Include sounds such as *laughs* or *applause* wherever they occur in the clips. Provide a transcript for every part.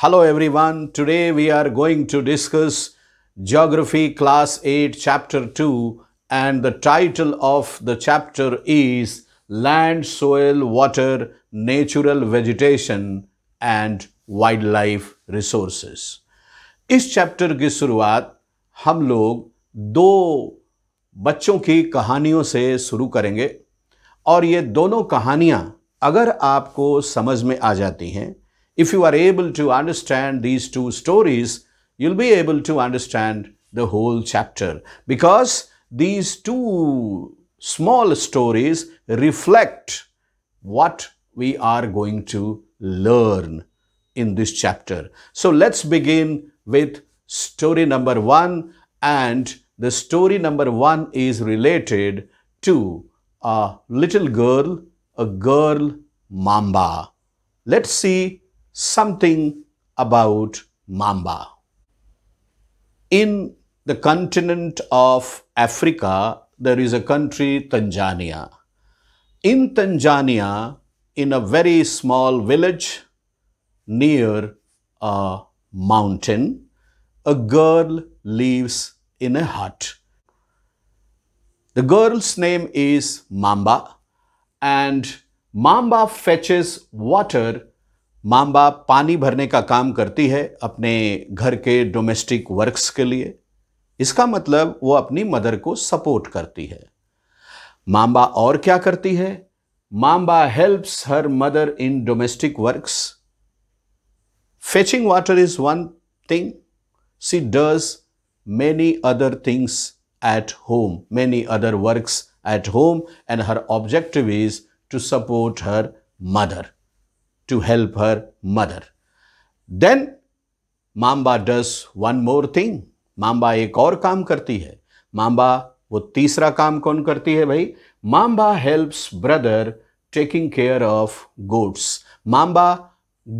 Hello everyone, today we are going to discuss Geography Class 8 Chapter 2 and the title of the chapter is Land, Soil, Water, Natural Vegetation and Wildlife Resources. इस chapter की शुरुआत हम लोग दो बच्चों की कहानियों से शुरू करेंगे और ये दोनों कहानियाँ अगर आपको समझ में आ जाती हैं If you are able to understand these two stories, you'll be able to understand the whole chapter because these two small stories reflect what we are going to learn in this chapter. So let's begin with story number one and the story number one is related to a little girl, a girl mamba. Let's see something about Mamba. In the continent of Africa, there is a country, Tanzania. In Tanzania, in a very small village near a mountain, a girl lives in a hut. The girl's name is Mamba and Mamba fetches water माँ बाप पानी भरने का काम करती है अपने घर के डोमेस्टिक वर्क्स के लिए इसका मतलब वो अपनी मदर को सपोर्ट करती है माम्बा और क्या करती है Mamba helps her mother in domestic works fetching water is one thing she does many other things at home many other works at home and her objective is to support her mother to help her mother. Then Mamba does one more thing Mamba एक और काम करती है mamba वो तीसरा काम कौन करती है भाई Mamba helps brother taking care of goats Mamba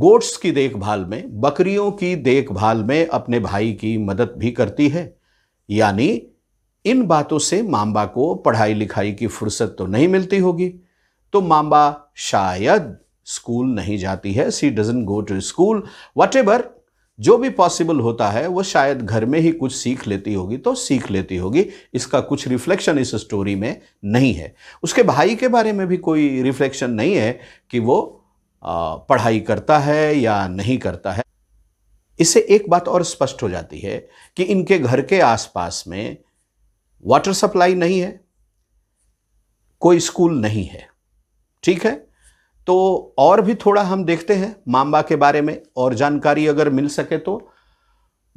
goats की देखभाल में बकरियों की देखभाल में अपने भाई की मदद भी करती है यानी इन बातों से माम्बा को पढ़ाई लिखाई की फुर्सत तो नहीं मिलती होगी तो माम्बा शायद स्कूल नहीं जाती है she doesn't go to school what जो भी पॉसिबल होता है वो शायद घर में ही कुछ सीख लेती होगी तो सीख लेती होगी इसका कुछ रिफ्लेक्शन इस स्टोरी में नहीं है उसके भाई के बारे में भी कोई रिफ्लेक्शन नहीं है कि वो पढ़ाई करता है या नहीं करता है इससे एक बात और स्पष्ट हो जाती है कि इनके घर के आसपास में वाटर सप्लाई नहीं है कोई स्कूल नहीं है ठीक है तो और भी थोड़ा हम देखते हैं मांबा के बारे में और जानकारी अगर मिल सके तो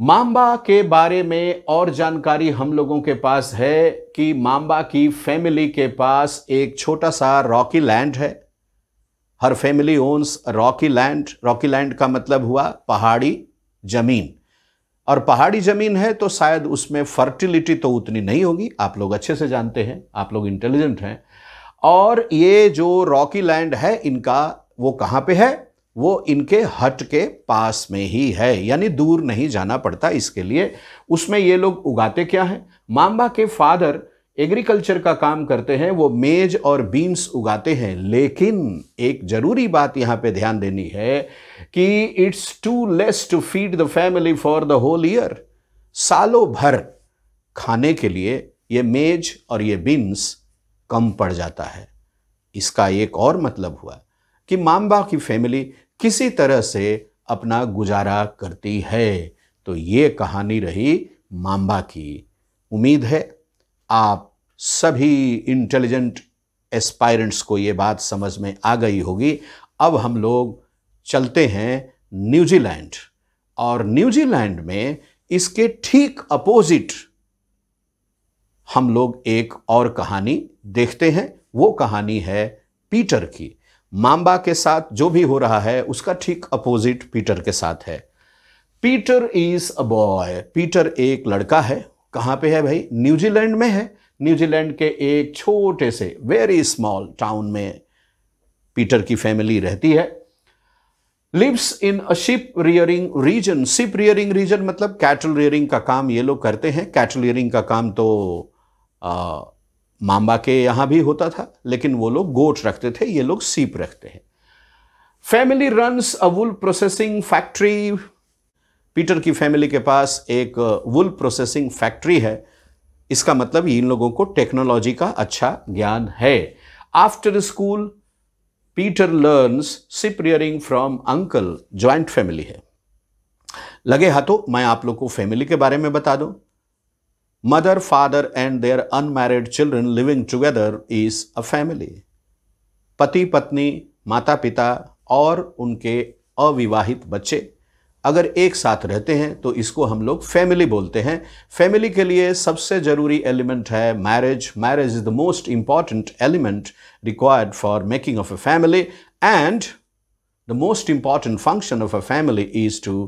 मांबा के बारे में और जानकारी हम लोगों के पास है कि मांबा की फैमिली के पास एक छोटा सा रॉकी लैंड है her family owns rocky land rocky land का मतलब हुआ पहाड़ी जमीन और पहाड़ी जमीन है तो शायद उसमें फर्टिलिटी तो उतनी नहीं होगी आप लोग अच्छे से जानते हैं आप लोग इंटेलिजेंट हैं और ये जो रॉकी लैंड है इनका वो कहाँ पे है वो इनके हट के पास में ही है यानी दूर नहीं जाना पड़ता इसके लिए उसमें ये लोग उगाते क्या हैं मांबा के फादर एग्रीकल्चर का काम करते हैं वो मेज और बीन्स उगाते हैं लेकिन एक जरूरी बात यहाँ पे ध्यान देनी है कि it's too less to feed the family for the whole year सालों भर खाने के लिए ये मेज और ये बीन्स कम पड़ जाता है इसका एक और मतलब हुआ कि मामबा की फैमिली किसी तरह से अपना गुजारा करती है तो ये कहानी रही मामबा की उम्मीद है आप सभी इंटेलिजेंट एस्पायरेंट्स को ये बात समझ में आ गई होगी अब हम लोग चलते हैं न्यूजीलैंड और न्यूजीलैंड में इसके ठीक अपोजिट हम लोग एक और कहानी देखते हैं वो कहानी है पीटर की मांबा के साथ जो भी हो रहा है उसका ठीक अपोजिट पीटर के साथ है Peter is a boy Peter एक लड़का है कहाँ पे है भाई न्यूजीलैंड में है न्यूजीलैंड के एक छोटे से वेरी स्मॉल टाउन में पीटर की फैमिली रहती है lives in a sheep rearing region sheep rearing region मतलब कैटल रियरिंग का काम ये लोग करते हैं कैटल रियरिंग का काम तो मांबा के यहाँ भी होता था लेकिन वो लोग गोट रखते थे ये लोग सीप रखते हैं family runs a wool processing factory Peter की फैमिली के पास एक वुल प्रोसेसिंग फैक्ट्री है इसका मतलब इन लोगों को टेक्नोलॉजी का अच्छा ज्ञान है after school Peter learns sheep rearing from uncle joint family है लगे हाथों मैं आप लोग को फैमिली के बारे में बता दूं mother, father, and their unmarried children living together is a family. पति पत्नी माता पिता और उनके अविवाहित बच्चे अगर एक साथ रहते हैं तो इसको हम लोग फैमिली बोलते हैं फैमिली के लिए सबसे ज़रूरी एलिमेंट है marriage marriage is the most important element required for making of a family and the most important function of a family is to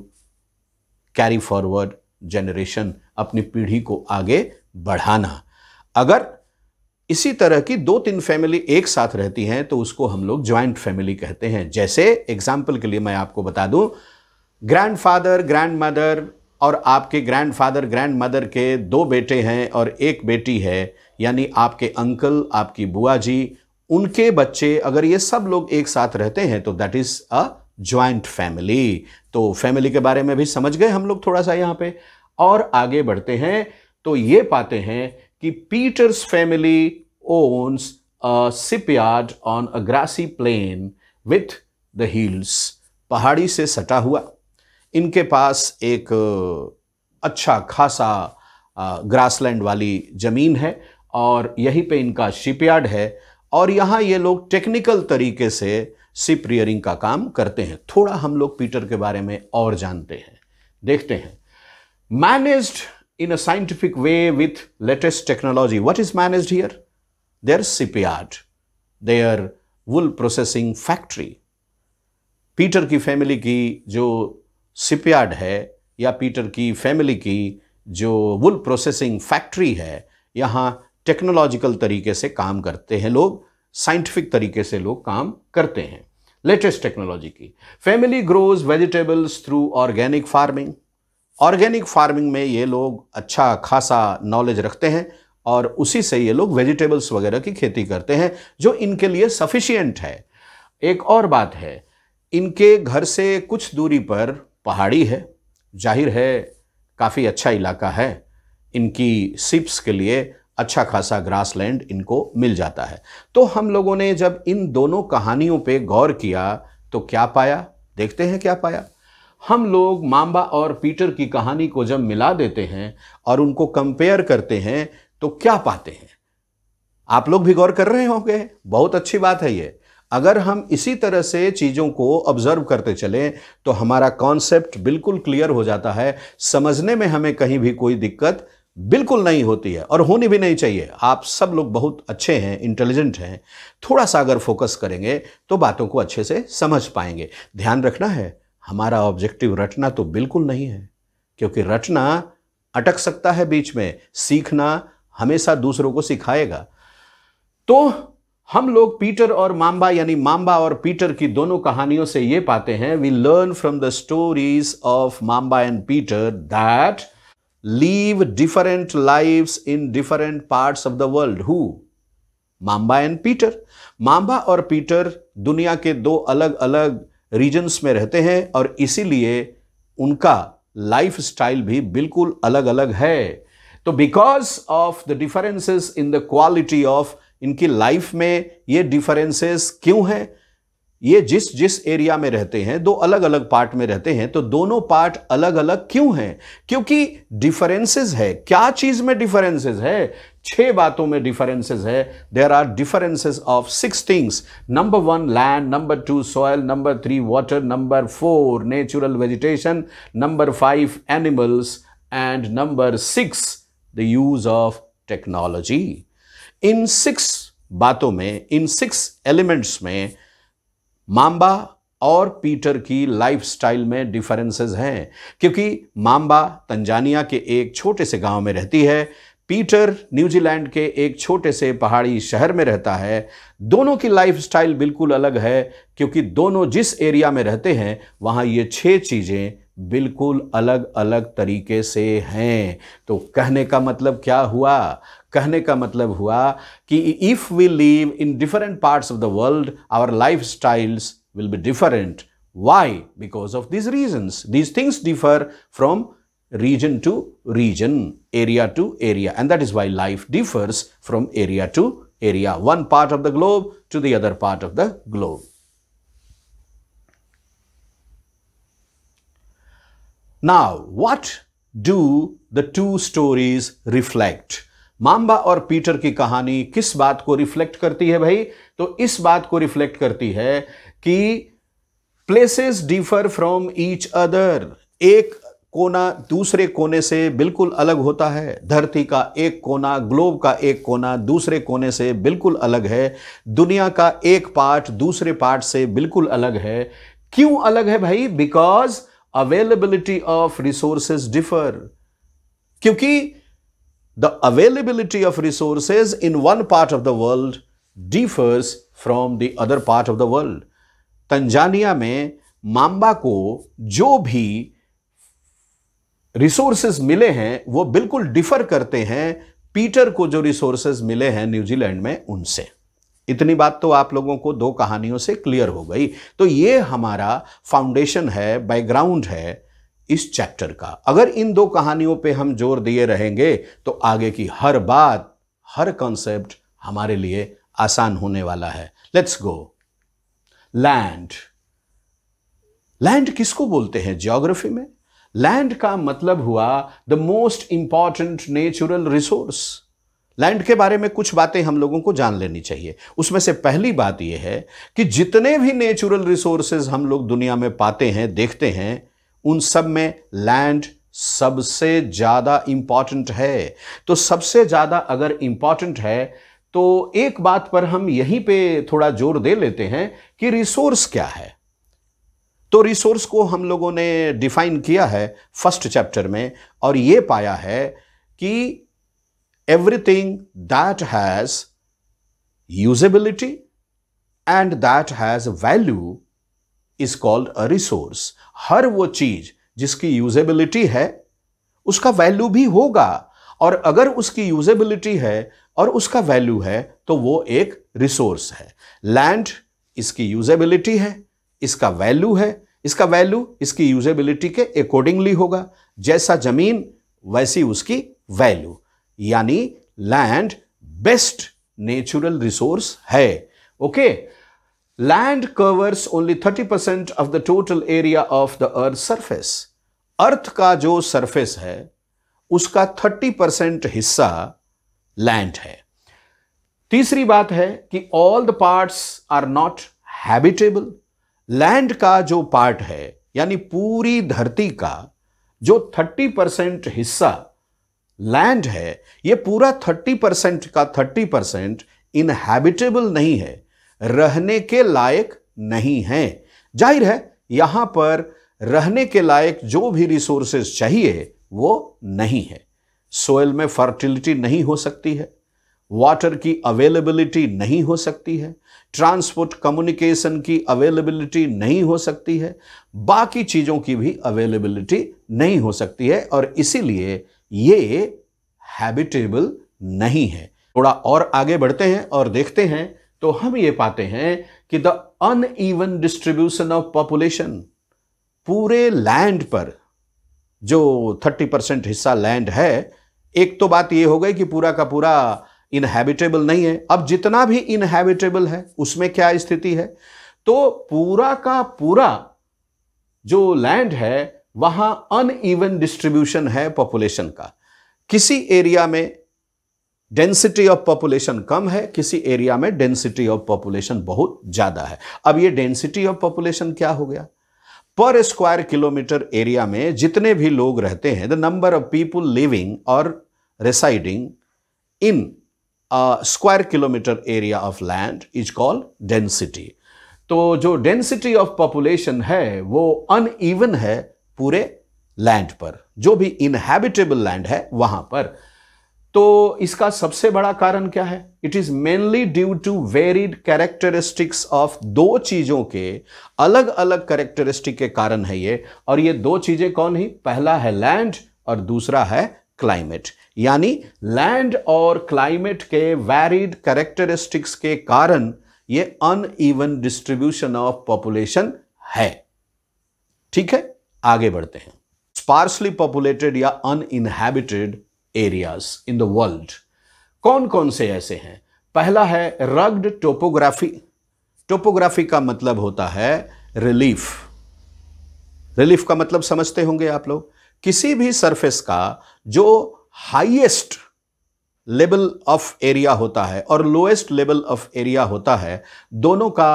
carry forward generation अपनी पीढ़ी को आगे बढ़ाना अगर इसी तरह की दो तीन फैमिली एक साथ रहती हैं तो उसको हम लोग ज्वाइंट फैमिली कहते हैं जैसे एग्जाम्पल के लिए मैं आपको बता दूं ग्रैंडफादर मदर और आपके ग्रैंडफादर मदर के दो बेटे हैं और एक बेटी है यानी आपके अंकल आपकी बुआ जी उनके बच्चे अगर ये सब लोग एक साथ रहते हैं तो that is a joint family तो फैमिली के बारे में भी समझ गए हम लोग थोड़ा सा यहाँ पे और आगे बढ़ते हैं तो ये पाते हैं कि Peter's family owns a yard on a grassy plain with the hills पहाड़ी से सटा हुआ इनके पास एक अच्छा खासा ग्रासलैंड वाली ज़मीन है और यहीं पे इनका शिपयार्ड है और यहाँ ये लोग टेक्निकल तरीके से सिप रियरिंग का काम करते हैं थोड़ा हम लोग पीटर के बारे में और जानते हैं देखते हैं managed in a scientific way with latest technology. What is managed here? Their shipyard, their wool processing factory. Peter की फैमिली की जो शिपयार्ड है या पीटर की फैमिली की जो वुल प्रोसेसिंग फैक्ट्री है यहाँ टेक्नोलॉजिकल तरीके से काम करते हैं लोग साइंटिफिक तरीके से लोग काम करते हैं लेटेस्ट टेक्नोलॉजी की family grows vegetables through organic farming organic farming में ये लोग अच्छा खासा नॉलेज रखते हैं और उसी से ये लोग वेजिटेबल्स वगैरह की खेती करते हैं जो इनके लिए सफिशियंट है एक और बात है इनके घर से कुछ दूरी पर पहाड़ी है जाहिर है काफ़ी अच्छा इलाका है इनकी सिप्स के लिए अच्छा खासा ग्रासलैंड इनको मिल जाता है तो हम लोगों ने जब इन दोनों कहानियों पे गौर किया तो क्या पाया देखते हैं क्या पाया हम लोग मांबा और पीटर की कहानी को जब मिला देते हैं और उनको कंपेयर करते हैं तो क्या पाते हैं आप लोग भी गौर कर रहे होंगे बहुत अच्छी बात है ये अगर हम इसी तरह से चीज़ों को ऑब्जर्व करते चलें तो हमारा कॉन्सेप्ट बिल्कुल क्लियर हो जाता है समझने में हमें कहीं भी कोई दिक्कत बिल्कुल नहीं होती है और होनी भी नहीं चाहिए आप सब लोग बहुत अच्छे हैं इंटेलिजेंट हैं थोड़ा सा अगर फोकस करेंगे तो बातों को अच्छे से समझ पाएंगे ध्यान रखना है हमारा ऑब्जेक्टिव रटना तो बिल्कुल नहीं है क्योंकि रटना अटक सकता है बीच में सीखना हमेशा दूसरों को सिखाएगा तो हम लोग पीटर और माम्बा यानी मांबा और पीटर की दोनों कहानियों से ये पाते हैं we learn from the stories of Mamba and Peter that live different life in different part of the world who Mamba and Peter Mamba और पीटर दुनिया के दो अलग अलग रीजन्स में रहते हैं और इसीलिए उनका लाइफ स्टाइल भी बिल्कुल अलग अलग है तो because of the differences in the quality of इनकी लाइफ में ये डिफरेंसेस क्यों हैं ये जिस जिस एरिया में रहते हैं दो अलग अलग पार्ट में रहते हैं तो दोनों पार्ट अलग अलग क्यों हैं क्योंकि डिफरेंसेस है क्या चीज में डिफरेंसेस है छह बातों में डिफरेंसेस है there are differences of six things number one land number two soil number three water number four natural vegetation number five animals and number six the use of technology in six बातों में in six elements में Mamba और Peter की lifestyle में differences हैं क्योंकि Mamba Tanzania के एक छोटे से गांव में रहती है पीटर न्यूजीलैंड के एक छोटे से पहाड़ी शहर में रहता है दोनों की लाइफस्टाइल बिल्कुल अलग है क्योंकि दोनों जिस एरिया में रहते हैं वहाँ ये छः चीज़ें बिल्कुल अलग अलग तरीके से हैं तो कहने का मतलब क्या हुआ कहने का मतलब हुआ कि if we live in different parts of the world our lifestyles will be Why? Because of these reasons. These things differ from region to region, area to area. And that is why life differs from area to area. One part of the globe to the other part of the globe. Now, what do the two stories reflect? Mamba और Peter की कहानी किस बात को reflect करती है भाई तो इस बात को रिफ्लेक्ट करती है कि places differ from each other एक कोना दूसरे कोने से बिल्कुल अलग होता है धरती का एक कोना ग्लोब का एक कोना दूसरे कोने से बिल्कुल अलग है दुनिया का एक पार्ट दूसरे पार्ट से बिल्कुल अलग है क्यों अलग है भाई because availability of resources differ क्योंकि the availability of resources in one part of the world differs from the other part of the world. Tanzania में मांबा को जो भी रिसोर्सेज मिले हैं वो बिल्कुल डिफर करते हैं पीटर को जो रिसोर्सेज मिले हैं न्यूजीलैंड में उनसे इतनी बात तो आप लोगों को दो कहानियों से क्लियर हो गई तो ये हमारा फाउंडेशन है बैकग्राउंड है इस चैप्टर का अगर इन दो कहानियों पे हम जोर दिए रहेंगे तो आगे की हर बात हर कॉन्सेप्ट हमारे लिए आसान होने वाला है लेट्स गो लैंड लैंड किसको बोलते हैं ज्योग्राफी में लैंड का मतलब हुआ the most important natural resource land के बारे में कुछ बातें हम लोगों को जान लेनी चाहिए उसमें से पहली बात यह है कि जितने भी नेचुरल रिसोर्सेज हम लोग दुनिया में पाते हैं देखते हैं उन सब में लैंड सबसे ज़्यादा इम्पॉर्टेंट है तो सबसे ज़्यादा अगर इम्पॉर्टेंट है तो एक बात पर हम यहीं पे थोड़ा जोर दे लेते हैं कि रिसोर्स क्या है तो रिसोर्स को हम लोगों ने डिफाइन किया है फर्स्ट चैप्टर में और ये पाया है कि everything that has usability and that has value is called a resource हर वो चीज जिसकी यूजेबिलिटी है उसका वैल्यू भी होगा और अगर उसकी यूजेबिलिटी है और उसका वैल्यू है तो वो एक रिसोर्स है लैंड इसकी यूजेबिलिटी है इसका वैल्यू है इसका वैल्यू इसकी यूजेबिलिटी के अकॉर्डिंगली होगा जैसा जमीन वैसी उसकी वैल्यू यानी लैंड बेस्ट नेचुरल रिसोर्स है okay okay? Land covers only 30% of the total area of the earth surface. Earth का जो सरफेस है उसका 30% हिस्सा लैंड है तीसरी बात है कि all the parts are not habitable land का जो पार्ट है यानी पूरी धरती का जो 30% हिस्सा लैंड है ये पूरा 30% का 30% इनहैबिटेबल नहीं है रहने के लायक नहीं हैं जाहिर है यहाँ पर रहने के लायक जो भी रिसोर्सेज चाहिए वो नहीं है सोयल में फर्टिलिटी नहीं हो सकती है वाटर की अवेलेबिलिटी नहीं हो सकती है ट्रांसपोर्ट कम्युनिकेशन की अवेलेबिलिटी नहीं हो सकती है बाकी चीज़ों की भी अवेलेबिलिटी नहीं हो सकती है और इसीलिए ये हैबिटेबल नहीं है थोड़ा और आगे बढ़ते हैं और देखते हैं तो हम ये पाते हैं कि the uneven distribution of population पूरे लैंड पर जो 30 परसेंट हिस्सा लैंड है एक तो बात ये हो गई कि पूरा का पूरा इनहैबिटेबल नहीं है अब जितना भी इनहैबिटेबल है उसमें क्या स्थिति है तो पूरा का पूरा जो लैंड है वहां अन ईवन डिस्ट्रीब्यूशन है पॉपुलेशन का किसी एरिया में डेंसिटी ऑफ पॉपुलेशन कम है किसी एरिया में डेंसिटी ऑफ पॉपुलेशन बहुत ज़्यादा है अब ये डेंसिटी ऑफ पॉपुलेशन क्या हो गया पर स्क्वायर किलोमीटर एरिया में जितने भी लोग रहते हैं the number of people living और residing in square kilometre area of land is called density तो जो डेंसिटी ऑफ पॉपुलेशन है वो अनइवन है पूरे लैंड पर जो भी इनहेबिटेबल लैंड है वहां पर तो इसका सबसे बड़ा कारण क्या है it is mainly due to varied characteristics of दो चीजों के अलग अलग कैरेक्टरिस्टिक के कारण है ये और ये दो चीजें कौन ही पहला है लैंड और दूसरा है क्लाइमेट यानी लैंड और क्लाइमेट के वेरिड कैरेक्टरिस्टिक्स के कारण ये अनइवन डिस्ट्रीब्यूशन ऑफ पॉपुलेशन है ठीक है आगे बढ़ते हैं स्पार्सली पॉपुलेटेड या uninhabited areas in the world कौन कौन से ऐसे हैं पहला है रग्ड टोपोग्राफी टोपोग्राफी का मतलब होता है रिलीफ रिलीफ का मतलब समझते होंगे आप लोग किसी भी सरफेस का जो हाईएस्ट लेवल ऑफ एरिया होता है और लोएस्ट लेवल ऑफ एरिया होता है दोनों का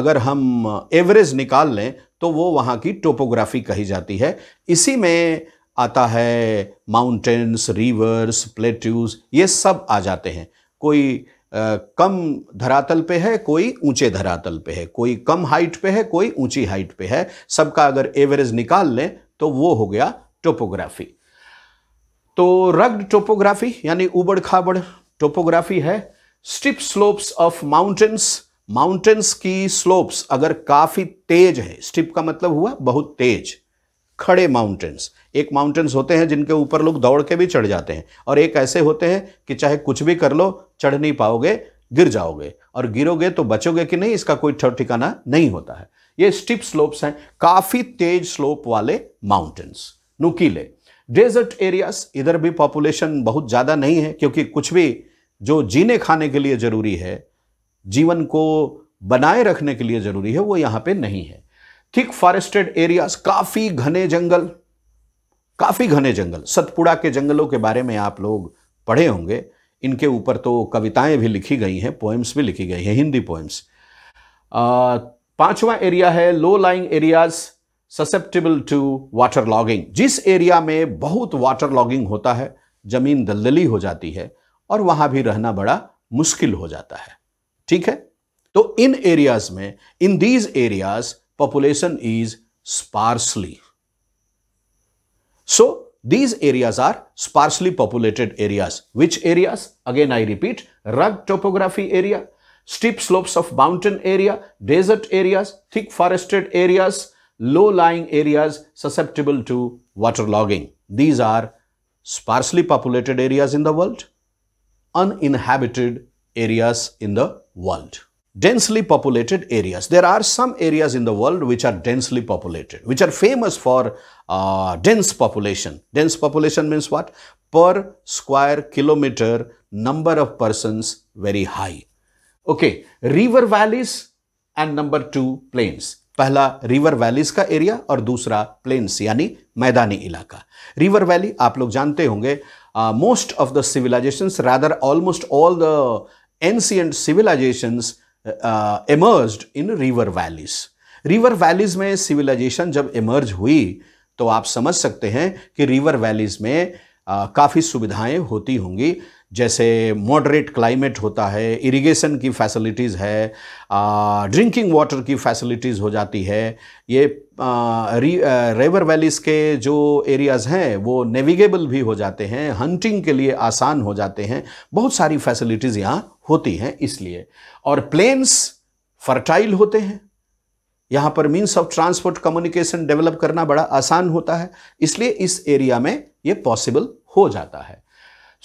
अगर हम एवरेज निकाल लें तो वो वहाँ की टोपोग्राफी कही जाती है इसी में आता है माउंटेन्स रिवर्स प्लेट्यूज ये सब आ जाते हैं कोई आ, कम धरातल पे है कोई ऊंचे धरातल पे है कोई कम हाइट पे है कोई ऊंची हाइट पे है सबका अगर एवरेज निकाल लें तो वो हो गया टोपोग्राफी तो रग्ड टोपोग्राफी यानी उबड़ खाबड़ टोपोग्राफी है steep slopes of mountains mountains की स्लोप्स अगर काफ़ी तेज है स्टिप का मतलब हुआ बहुत तेज खड़े माउंटेन्स एक माउंटेन्स होते हैं जिनके ऊपर लोग दौड़ के भी चढ़ जाते हैं और एक ऐसे होते हैं कि चाहे कुछ भी कर लो चढ़ नहीं पाओगे गिर जाओगे और गिरोगे तो बचोगे कि नहीं इसका कोई ठिकाना नहीं होता है ये स्टिप स्लोप्स हैं काफ़ी तेज स्लोप वाले माउंटेन्स नुकीले डेजर्ट एरियाज इधर भी पॉपुलेशन बहुत ज़्यादा नहीं है क्योंकि कुछ भी जो जीने खाने के लिए ज़रूरी है जीवन को बनाए रखने के लिए ज़रूरी है वो यहाँ पे नहीं है थिक फॉरेस्टेड एरियाज काफ़ी घने जंगल काफ़ी घने जंगल सतपुड़ा के जंगलों के बारे में आप लोग पढ़े होंगे इनके ऊपर तो कविताएं भी लिखी गई हैं पोएम्स भी लिखी गई हैं हिंदी पोएम्स पांचवा एरिया है low lying areas susceptible to water logging जिस एरिया में बहुत वाटर लॉगिंग होता है ज़मीन दलदली हो जाती है और वहाँ भी रहना बड़ा मुश्किल हो जाता है ठीक है तो इन एरियाज में in these areas population is sparsely So these areas are sparsely populated areas. Which areas? Again I repeat, rugged topography area, steep slopes of mountain area, desert areas, thick forested areas, low-lying areas susceptible to waterlogging. These are sparsely populated areas in the world, uninhabited areas in the world densely populated areas. There are some areas in the world which are densely populated, which are famous for uh, dense population. Dense population means what? Per square kilometer, number of persons very high. Okay, river valleys and number two plains. पहला river valleys का area और दूसरा planes यानी मैदानी इलाका River valley आप लोग जानते होंगे Most of the civilizations, rather almost all the ancient civilizations. Emerge in river valleys river valleys में सिविलाइजेशन जब इमर्ज हुई तो आप समझ सकते हैं कि रिवर वैलीज में uh, काफ़ी सुविधाएं होती होंगी जैसे मॉडरेट क्लाइमेट होता है इरिगेशन की फैसिलिटीज़ है ड्रिंकिंग वाटर की फैसिलिटीज़ हो जाती है ये रिवर वैलीज़ के जो एरियाज़ हैं वो नेविगेबल भी हो जाते हैं हंटिंग के लिए आसान हो जाते हैं बहुत सारी फैसिलिटीज़ यहाँ होती हैं इसलिए और प्लेन्स फर्टाइल होते हैं यहाँ पर means of transport communication develop करना बड़ा आसान होता है इसलिए इस एरिया में ये पॉसिबल हो जाता है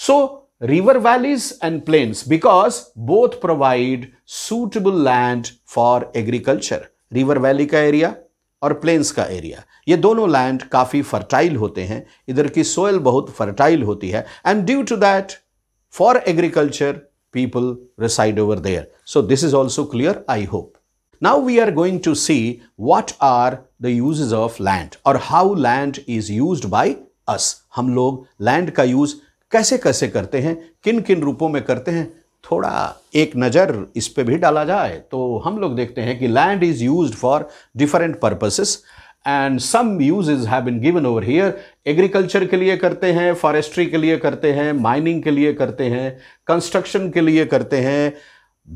सो so, river valleys and plains because both provide suitable land for agriculture. River valley ka area or plains ka area. Ye dono land kafi fertile hote hain. Idhar ki soil bahut fertile hoti hai. And due to that, for agriculture, people reside over there. So this is also clear, I hope. Now we are going to see what are the uses of land or how land is used by us. Hum log land ka use कैसे कैसे करते हैं किन किन रूपों में करते हैं थोड़ा एक नज़र इस पर भी डाला जाए तो हम लोग देखते हैं कि land is use for different purposes and some usages have been given over here agriculture के लिए करते हैं फॉरेस्ट्री के लिए करते हैं माइनिंग के लिए करते हैं कंस्ट्रक्शन के लिए करते हैं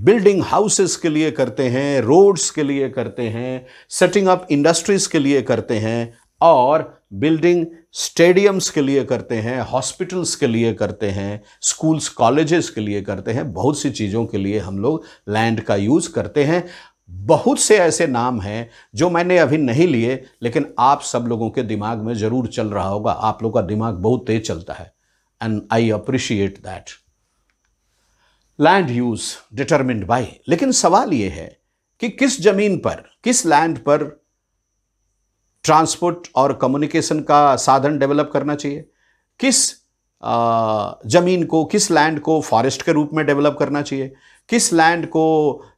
बिल्डिंग हाउसेस के लिए करते हैं रोड्स के लिए करते हैं सेटिंग अप इंडस्ट्रीज के लिए करते हैं और बिल्डिंग स्टेडियम्स के लिए करते हैं हॉस्पिटल्स के लिए करते हैं स्कूल्स कॉलेजेस के लिए करते हैं बहुत सी चीज़ों के लिए हम लोग लैंड का यूज़ करते हैं बहुत से ऐसे नाम हैं जो मैंने अभी नहीं लिए लेकिन आप सब लोगों के दिमाग में ज़रूर चल रहा होगा आप लोगों का दिमाग बहुत तेज चलता है and I appreciate that land use determined by लेकिन सवाल ये है कि किस ज़मीन पर किस लैंड पर ट्रांसपोर्ट और कम्युनिकेशन का साधन डेवलप करना चाहिए किस ज़मीन को किस लैंड को फॉरेस्ट के रूप में डेवलप करना चाहिए किस लैंड को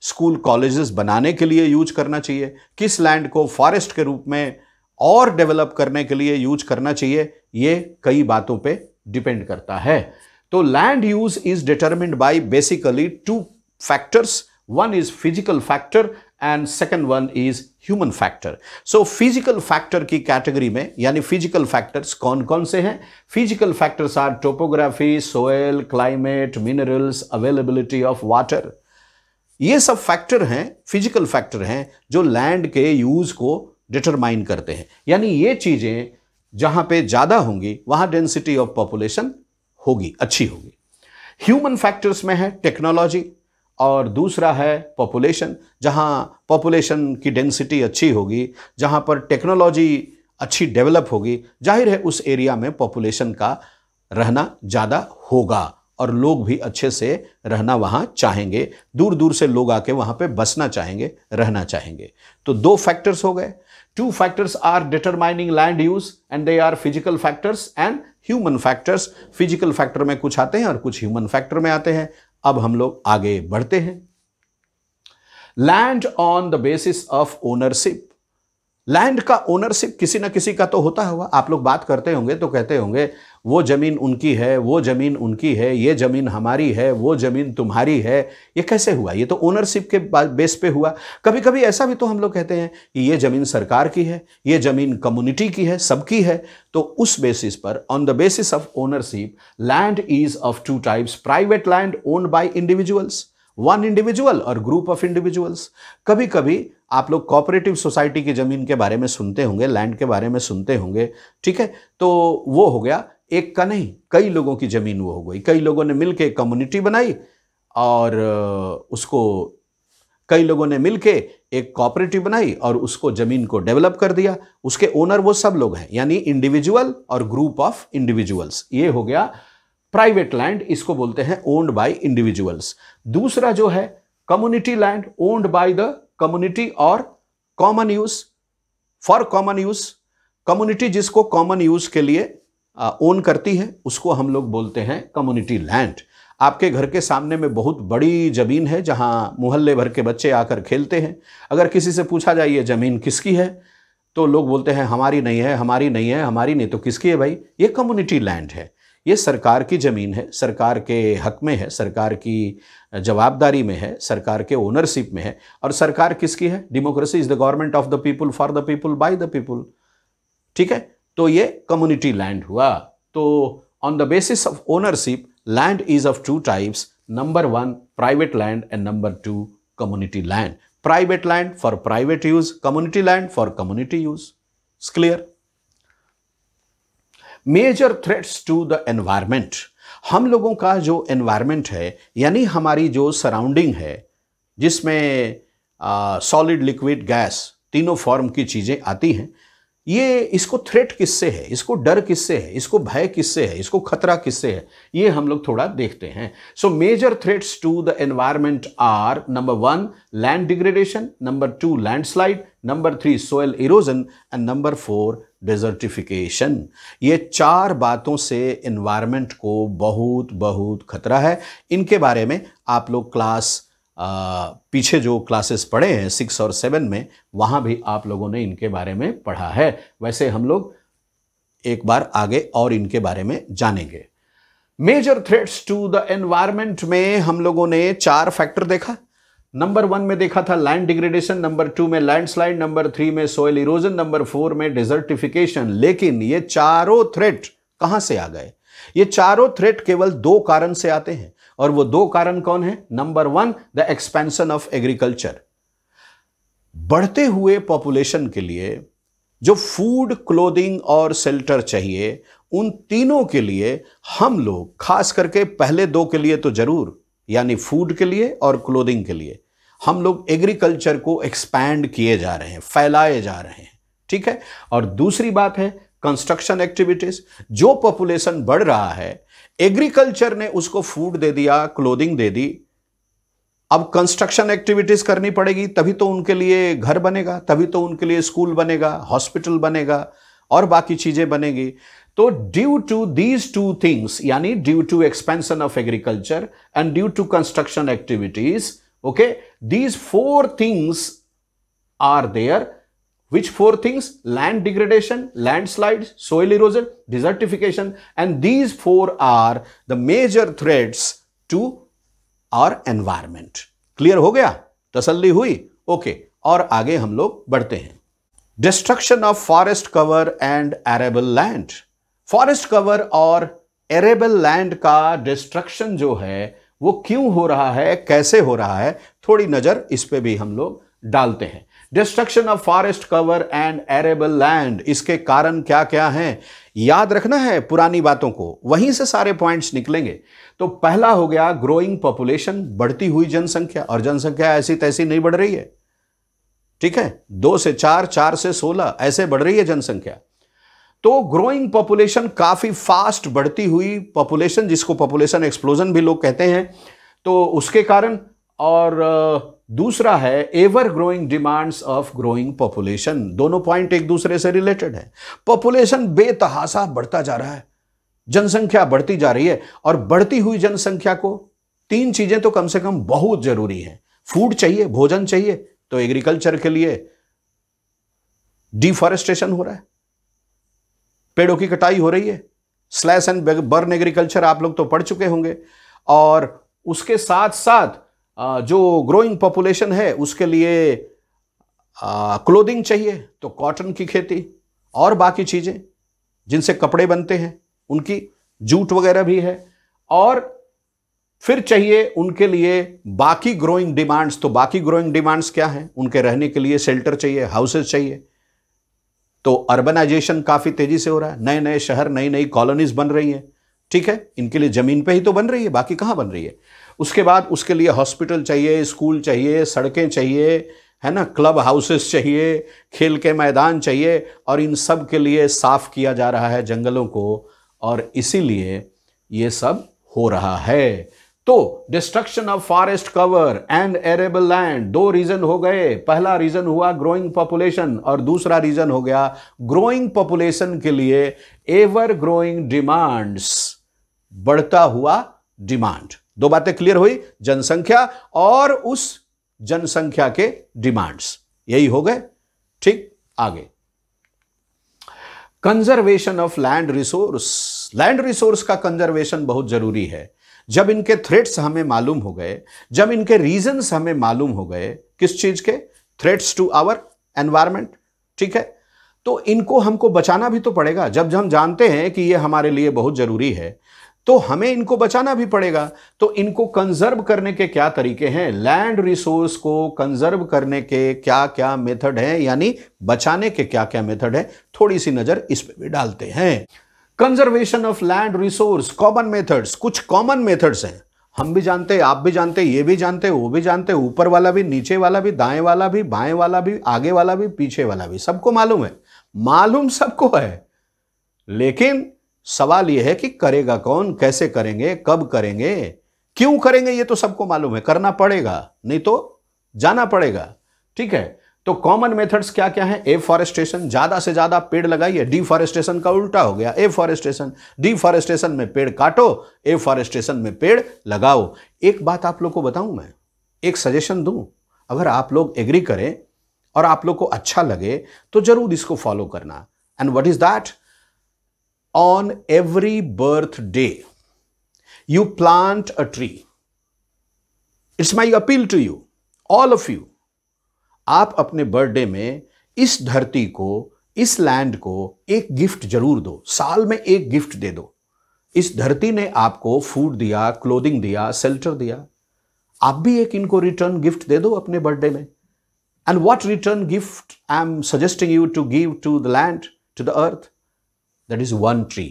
स्कूल कॉलेजेस बनाने के लिए यूज करना चाहिए किस लैंड को फॉरेस्ट के रूप में और डेवलप करने के लिए यूज करना चाहिए ये कई बातों पे डिपेंड करता है तो land use is determined by basically two factors one is physical factor and second one is human factor so physical factor की कैटेगरी में यानी फिजिकल फैक्टर्स कौन कौन से हैं physical factors are topography soil climate minerals availability of water ये सब factor हैं फिजिकल फैक्टर हैं जो लैंड के यूज़ को डिटरमाइन करते हैं यानी ये चीज़ें जहाँ पे ज़्यादा होंगी वहां डेंसिटी ऑफ पॉपुलेशन होगी अच्छी होगी ह्यूमन फैक्टर्स में है टेक्नोलॉजी और दूसरा है पॉपुलेशन जहाँ पॉपुलेशन की डेंसिटी अच्छी होगी जहाँ पर टेक्नोलॉजी अच्छी डेवलप होगी जाहिर है उस एरिया में पॉपुलेशन का रहना ज़्यादा होगा और लोग भी अच्छे से रहना वहाँ चाहेंगे दूर दूर से लोग आके वहाँ पे बसना चाहेंगे रहना चाहेंगे तो दो फैक्टर्स हो गए two factors are determining land use and they are physical factors and human factors physical factor में कुछ आते हैं और कुछ ह्यूमन फैक्टर में आते हैं अब हम लोग आगे बढ़ते हैं land on the basis of ownership land का ओनरशिप किसी ना किसी का तो होता हुआ आप लोग बात करते होंगे तो कहते होंगे वो ज़मीन उनकी है वो ज़मीन उनकी है ये ज़मीन हमारी है वो ज़मीन तुम्हारी है ये कैसे हुआ ये तो ओनरशिप के बेस पे हुआ कभी कभी ऐसा भी तो हम लोग कहते हैं कि ये ज़मीन सरकार की है ये ज़मीन कम्युनिटी की है सबकी है तो उस बेसिस पर on the basis of ownership land is of two types private land own by individuals one individual और ग्रुप ऑफ इंडिविजुअल्स कभी कभी आप लोग कॉपरेटिव सोसाइटी की ज़मीन के बारे में सुनते होंगे लैंड के बारे में सुनते होंगे ठीक है तो वो हो गया एक का नहीं कई लोगों की ज़मीन वो हो गई कई लोगों ने मिलकर कम्युनिटी बनाई और उसको कई लोगों ने मिलके एक कॉपरेटिव बनाई और उसको ज़मीन को डेवलप कर दिया उसके ओनर वो सब लोग हैं यानी इंडिविजुअल और ग्रुप ऑफ इंडिविजुअल्स ये हो गया प्राइवेट लैंड इसको बोलते हैं ओन्ड बाय इंडिविजुअल्स दूसरा जो है community land owned by the community और common use for common use community जिसको कॉमन यूज के लिए ओन करती है उसको हम लोग बोलते हैं कम्युनिटी लैंड आपके घर के सामने में बहुत बड़ी ज़मीन है जहाँ मोहल्ले भर के बच्चे आकर खेलते हैं अगर किसी से पूछा जाए ये ज़मीन किसकी है तो लोग बोलते हैं हमारी नहीं है हमारी नहीं है हमारी नहीं तो किसकी है भाई ये कम्युनिटी लैंड है ये सरकार की ज़मीन है सरकार के हक में है सरकार की जवाबदारी में है सरकार के ओनरशिप में है और सरकार किसकी है democracy is the government of the people for the people by the people ठीक है तो ये कम्युनिटी लैंड हुआ तो on the basis of ownership land is of two types number one private land and number two community land private land for private use community land for community use clear major threats to the environment हम लोगों का जो environment है यानी हमारी जो surrounding है जिसमें सॉलिड लिक्विड गैस तीनों फॉर्म की चीज़ें आती हैं ये इसको थ्रेट किससे है इसको डर किससे है इसको भय किससे है इसको खतरा किससे है ये हम लोग थोड़ा देखते हैं so major threats to the environment are number one land degradation number two landslide number three soil erosion and number four desertification ये चार बातों से इन्वायरमेंट को बहुत बहुत खतरा है इनके बारे में आप लोग क्लास आ, पीछे जो क्लासेस पढ़े हैं सिक्स और सेवन में वहाँ भी आप लोगों ने इनके बारे में पढ़ा है वैसे हम लोग एक बार आगे और इनके बारे में जानेंगे major threats to the environment में हम लोगों ने चार फैक्टर देखा नंबर वन में देखा था लैंड डिग्रेडेशन नंबर टू में लैंडस्लाइड नंबर थ्री में सोयल इरोजन नंबर फोर में डिजर्टिफिकेशन लेकिन ये चारों थ्रेट कहां से आ गए ये चारों थ्रेट केवल दो कारण से आते हैं और वो दो कारण कौन है number one the expansion of agriculture बढ़ते हुए पॉपुलेशन के लिए जो फूड क्लोदिंग और सेल्टर चाहिए उन तीनों के लिए हम लोग खास करके पहले दो के लिए तो जरूर यानी फूड के लिए और क्लोदिंग के लिए हम लोग एग्रीकल्चर को एक्सपैंड किए जा रहे हैं फैलाए जा रहे हैं ठीक है और दूसरी बात है कंस्ट्रक्शन एक्टिविटीज जो पॉपुलेशन बढ़ रहा है एग्रीकल्चर ने उसको फूड दे दिया क्लोदिंग दे दी अब कंस्ट्रक्शन एक्टिविटीज करनी पड़ेगी तभी तो उनके लिए घर बनेगा तभी तो उनके लिए स्कूल बनेगा हॉस्पिटल बनेगा और बाकी चीज़ें बनेगी तो due to these two things यानी due to expansion of agriculture and due to construction activities okay these four things are there which four things land degradation landslides soil erosion desertification and these four are the major threats to our environment clear ho gaya tasalli hui okay और आगे हम लोग बढ़ते हैं destruction of forest cover and arable land forest cover और arable land का destruction जो है वो क्यों हो रहा है कैसे हो रहा है थोड़ी नज़र इस पर भी हम लोग डालते हैं destruction of forest cover and arable land इसके कारण क्या क्या हैं याद रखना है पुरानी बातों को वहीं से सारे पॉइंट्स निकलेंगे तो पहला हो गया ग्रोइंग पॉपुलेशन बढ़ती हुई जनसंख्या और जनसंख्या ऐसी तैसी नहीं बढ़ रही है ठीक है दो से चार चार से सोलह ऐसे बढ़ रही है जनसंख्या तो ग्रोइंग पॉपुलेशन काफ़ी फास्ट बढ़ती हुई पॉपुलेशन जिसको पॉपुलेशन एक्सप्लोजन भी लोग कहते हैं तो उसके कारण और दूसरा है ever growing demands of growing population दोनों पॉइंट एक दूसरे से रिलेटेड है पॉपुलेशन बेतहासा बढ़ता जा रहा है जनसंख्या बढ़ती जा रही है और बढ़ती हुई जनसंख्या को तीन चीज़ें तो कम से कम बहुत ज़रूरी हैं फूड चाहिए भोजन चाहिए तो एग्रीकल्चर के लिए डिफॉरेस्टेशन हो रहा है पेड़ों की कटाई हो रही है स्लैश एंड बर्न एग्रीकल्चर आप लोग तो पढ़ चुके होंगे और उसके साथ साथ जो ग्रोइंग पॉपुलेशन है उसके लिए क्लोदिंग चाहिए तो कॉटन की खेती और बाकी चीज़ें जिनसे कपड़े बनते हैं उनकी जूट वगैरह भी है और फिर चाहिए उनके लिए बाकी ग्रोइंग डिमांड्स तो बाकी ग्रोइंग डिमांड्स क्या हैं उनके रहने के लिए शेल्टर चाहिए हाउसेज चाहिए तो अर्बनाइजेशन काफ़ी तेज़ी से हो रहा है नए नए शहर नई नई कॉलोनीज बन रही हैं ठीक है इनके लिए ज़मीन पे ही तो बन रही है बाकी कहाँ बन रही है उसके बाद उसके लिए हॉस्पिटल चाहिए स्कूल चाहिए सड़कें चाहिए है ना क्लब हाउसेस चाहिए खेल के मैदान चाहिए और इन सब के लिए साफ़ किया जा रहा है जंगलों को और इसीलिए ये सब हो रहा है तो destruction of forest cover and arable land दो रीजन हो गए पहला रीजन हुआ ग्रोइंग पॉपुलेशन और दूसरा रीजन हो गया ग्रोइंग पॉपुलेशन के लिए एवर ग्रोइंग डिमांड्स बढ़ता हुआ डिमांड दो बातें क्लियर हुई जनसंख्या और उस जनसंख्या के डिमांड्स यही हो गए ठीक आगे conservation of land resource land resource का कंजर्वेशन बहुत जरूरी है जब इनके थ्रेट्स हमें मालूम हो गए जब इनके रीजंस हमें मालूम हो गए किस चीज़ के थ्रेट्स टू आवर एनवायरमेंट ठीक है तो इनको हमको बचाना भी तो पड़ेगा जब हम जानते हैं कि ये हमारे लिए बहुत ज़रूरी है तो हमें इनको बचाना भी पड़ेगा तो इनको कंजर्व करने के क्या तरीके हैं लैंड रिसोर्स को कंजर्व करने के क्या क्या मेथड हैं यानी बचाने के क्या क्या मेथड हैं थोड़ी सी नज़र इस पर भी डालते हैं conservation of land resource common methods कुछ कॉमन मेथड्स हैं हम भी जानते आप भी जानते ये भी जानते वो भी जानते ऊपर वाला भी नीचे वाला भी दाएं वाला भी बाएं वाला भी आगे वाला भी पीछे वाला भी सबको मालूम है मालूम सबको है लेकिन सवाल यह है कि करेगा कौन कैसे करेंगे कब करेंगे क्यों करेंगे ये तो सबको मालूम है करना पड़ेगा नहीं तो जाना पड़ेगा ठीक है तो कॉमन मेथड्स क्या क्या हैं एफॉरेस्टेशन ज़्यादा से ज़्यादा पेड़ लगाइए डिफॉरेस्टेशन का उल्टा हो गया एफॉरेस्टेशन डिफॉरेस्टेशन में पेड़ काटो एफॉरेस्टेशन में पेड़ लगाओ एक बात आप लोग को बताऊं मैं एक सजेशन दूं अगर आप लोग एग्री करें और आप लोग को अच्छा लगे तो ज़रूर इसको फॉलो करना and what is that on every birthday you plant a tree it's my appeal to you all of you आप अपने बर्थडे में इस धरती को इस लैंड को एक गिफ्ट जरूर दो साल में एक गिफ्ट दे दो इस धरती ने आपको फूड दिया क्लोदिंग दिया सेल्टर दिया आप भी एक इनको रिटर्न गिफ्ट दे दो अपने बर्थडे में and what return gift I am suggesting you to give to the land to the earth that is one tree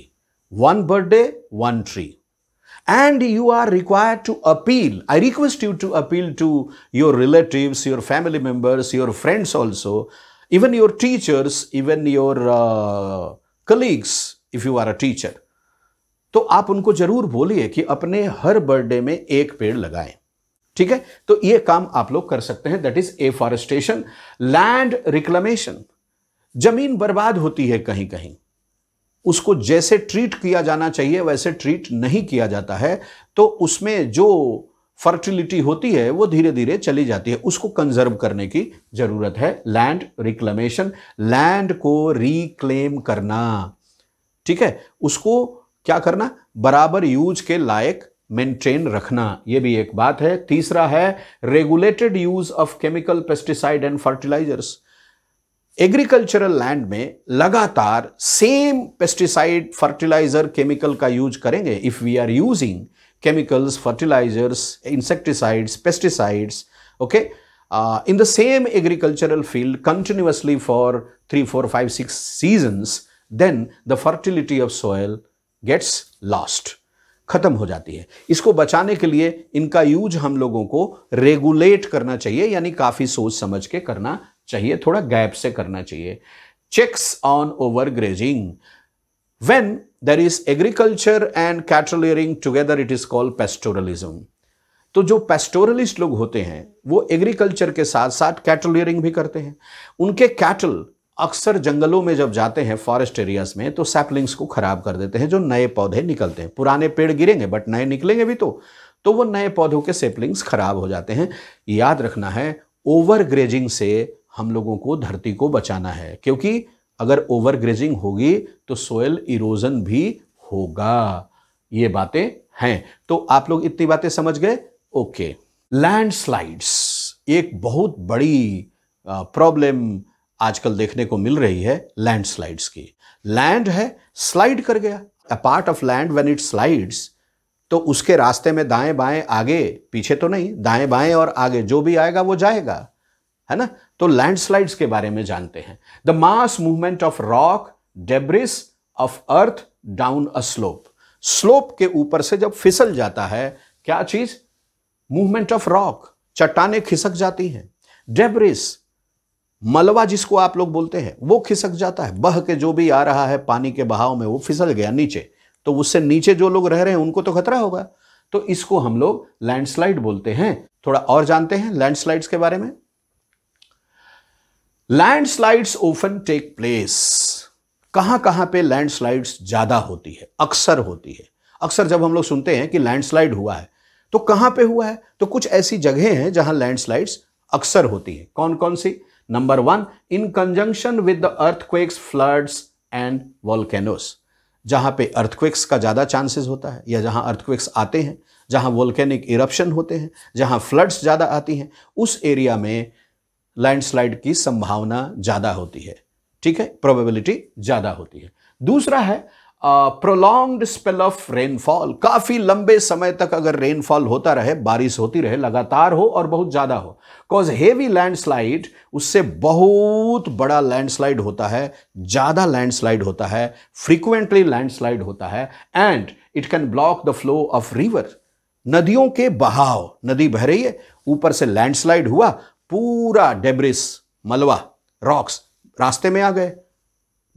one birthday one tree and you are required to appeal. I request you to appeal to your relatives, your family members, your friends also, even your teachers, even your uh, colleagues if you are a teacher. तो आप उनको जरूर बोलिए कि अपने हर birthday में एक पेड़ लगाएं ठीक है तो ये काम आप लोग कर सकते हैं that is afforestation land reclamation जमीन बर्बाद होती है कहीं कहीं उसको जैसे ट्रीट किया जाना चाहिए वैसे ट्रीट नहीं किया जाता है तो उसमें जो फर्टिलिटी होती है वो धीरे धीरे चली जाती है उसको कंजर्व करने की ज़रूरत है लैंड रिक्लेमेशन लैंड को रिक्लेम करना ठीक है उसको क्या करना बराबर यूज के लायक मेंटेन रखना यह भी एक बात है तीसरा है regulated use of chemical pesticide and fertilizers agricultural land में लगातार सेम पेस्टिसाइड फर्टिलाइजर केमिकल का यूज करेंगे if we are using chemicals fertilisers insecticides pesticides okay in the same agricultural field continuously for three four five six seasons then the fertility of soil gets lost खत्म हो जाती है इसको बचाने के लिए इनका यूज हम लोगों को रेगुलेट करना चाहिए यानी काफ़ी सोच समझ के करना चाहिए थोड़ा गैप से करना चाहिए checks on over grazing when there is agriculture and rearing together, it is called pastoralism तो जो पेस्टोरलिस्ट लोग होते हैं वो एग्रीकल्चर के साथ साथ कैटलियरिंग भी करते हैं उनके कैटल अक्सर जंगलों में जब जाते हैं फॉरेस्ट एरियाज में तो सैपलिंग्स को खराब कर देते हैं जो नए पौधे निकलते हैं पुराने पेड़ गिरेंगे बट नए निकलेंगे भी तो तो वो नए पौधों के सेपलिंग्स खराब हो जाते हैं याद रखना है ओवर ग्रेजिंग से हम लोगों को धरती को बचाना है क्योंकि अगर ओवर ग्रेजिंग होगी तो सोयल इरोजन भी होगा ये बातें हैं तो आप लोग इतनी बातें समझ गए ओके लैंडस्लाइड्स एक बहुत बड़ी प्रॉब्लम आजकल देखने को मिल रही है लैंडस्लाइड्स की लैंड है स्लाइड कर गया a part of land when it slides तो उसके रास्ते में दाएं बाएं आगे पीछे तो नहीं दाएं बाएं और आगे जो भी आएगा वो जाएगा है ना तो लैंडस्लाइड्स के बारे में जानते हैं the mass movement of rock debris of earth down a slope slope के ऊपर से जब फिसल जाता है क्या चीज मूवमेंट ऑफ रॉक चट्टाने खिसक जाती हैं डेब्रिस मलवा जिसको आप लोग बोलते हैं वो खिसक जाता है बह के जो भी आ रहा है पानी के बहाव में वो फिसल गया नीचे तो उससे नीचे जो लोग रह रहे हैं उनको तो खतरा होगा तो इसको हम लोग लैंडस्लाइड बोलते हैं थोड़ा और जानते हैं लैंडस्लाइड्स के बारे में लैंडस्लाइड्स ओफन टेक प्लेस कहाँ कहाँ पे लैंडस्लाइड्स ज़्यादा होती है अक्सर होती है अक्सर जब हम लोग सुनते हैं कि लैंडस्लाइड हुआ है तो कहाँ पे हुआ है तो कुछ ऐसी जगह हैं जहाँ लैंडस्लाइड्स अक्सर होती हैं कौन कौन सी number one in conjunction with the earthquakes floods and volcanoes जहाँ पे अर्थक्वेक्स का ज़्यादा चांसेस होता है या जहाँ अर्थक्वेक्स आते हैं जहाँ वोल्केनिक इरप्शन होते हैं जहाँ फ्लड्स ज़्यादा आती हैं उस एरिया में लैंडस्लाइड की संभावना ज़्यादा होती है ठीक है प्रोबेबिलिटी ज़्यादा होती है दूसरा है प्रोलॉन्ग्ड स्पेल ऑफ रेनफॉल काफ़ी लंबे समय तक अगर रेनफॉल होता रहे बारिश होती रहे लगातार हो और बहुत ज़्यादा हो कॉज हेवी लैंडस्लाइड उससे बहुत बड़ा लैंडस्लाइड होता है ज़्यादा लैंडस्लाइड होता है फ्रीक्वेंटली लैंडस्लाइड होता है and it can block the flow of river नदियों के बहाव नदी बह रही है ऊपर से लैंडस्लाइड हुआ पूरा डेब्रिस मलवा रॉक्स रास्ते में आ गए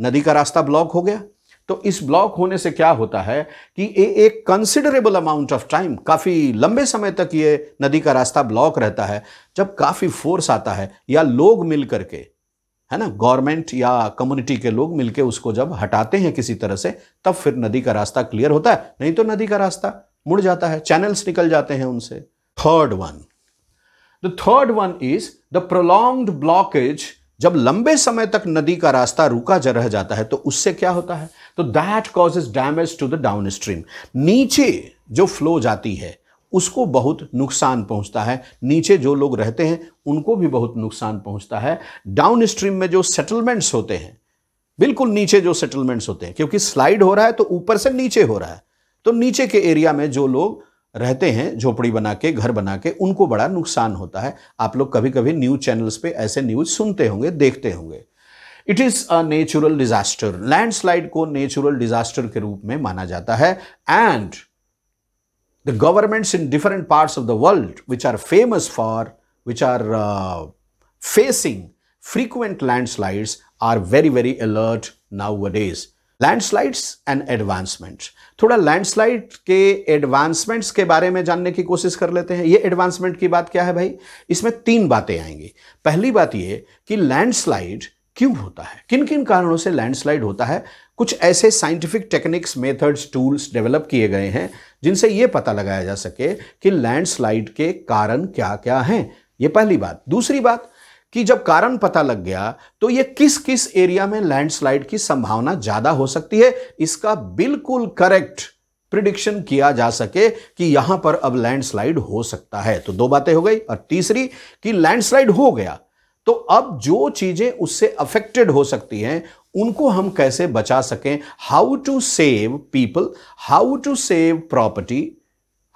नदी का रास्ता ब्लॉक हो गया तो इस ब्लॉक होने से क्या होता है कि ये एक कंसिडरेबल अमाउंट ऑफ टाइम काफ़ी लंबे समय तक ये नदी का रास्ता ब्लॉक रहता है जब काफ़ी फोर्स आता है या लोग मिल करके है ना गवर्नमेंट या कम्युनिटी के लोग मिलके उसको जब हटाते हैं किसी तरह से तब फिर नदी का रास्ता क्लियर होता है नहीं तो नदी का रास्ता मुड़ जाता है चैनल्स निकल जाते हैं उनसे third one the third one is the prolonged blockage जब लंबे समय तक नदी का रास्ता रुका जा रह जाता है तो उससे क्या होता है तो that is damage to the downstream नीचे जो फ्लो जाती है उसको बहुत नुकसान पहुंचता है नीचे जो लोग रहते हैं उनको भी बहुत नुकसान पहुंचता है डाउन स्ट्रीम में जो सेटलमेंट्स होते हैं बिल्कुल नीचे जो सेटलमेंट्स होते हैं क्योंकि स्लाइड हो रहा है तो ऊपर से नीचे हो रहा है तो नीचे के एरिया में जो लोग रहते हैं झोपड़ी बना के घर बना के उनको बड़ा नुकसान होता है आप लोग कभी कभी न्यूज चैनल्स पे ऐसे न्यूज सुनते होंगे देखते होंगे it is a natural disaster landslide को नेचुरल डिजास्टर के रूप में माना जाता है and the governments in different parts of the world which are famous for which are facing frequent frequent are very very alert now nowadays landslides and advancement थोड़ा landslide के advancements के बारे में जानने की कोशिश कर लेते हैं ये एडवांसमेंट की बात क्या है भाई इसमें तीन बातें आएंगी पहली बात ये कि लैंडस्लाइड क्यों होता है किन किन कारणों से लैंडस्लाइड होता है कुछ ऐसे scientific techniques methods tools develop किए गए हैं जिनसे ये पता लगाया जा सके कि लैंडस्लाइड के कारण क्या क्या हैं ये पहली बात दूसरी बात कि जब कारण पता लग गया तो ये किस किस एरिया में लैंडस्लाइड की संभावना ज्यादा हो सकती है इसका बिल्कुल करेक्ट प्रिडिक्शन किया जा सके कि यहां पर अब लैंडस्लाइड हो सकता है तो दो बातें हो गई और तीसरी कि लैंडस्लाइड हो गया तो अब जो चीजें उससे अफेक्टेड हो सकती हैं उनको हम कैसे बचा सकें how to save people how to save property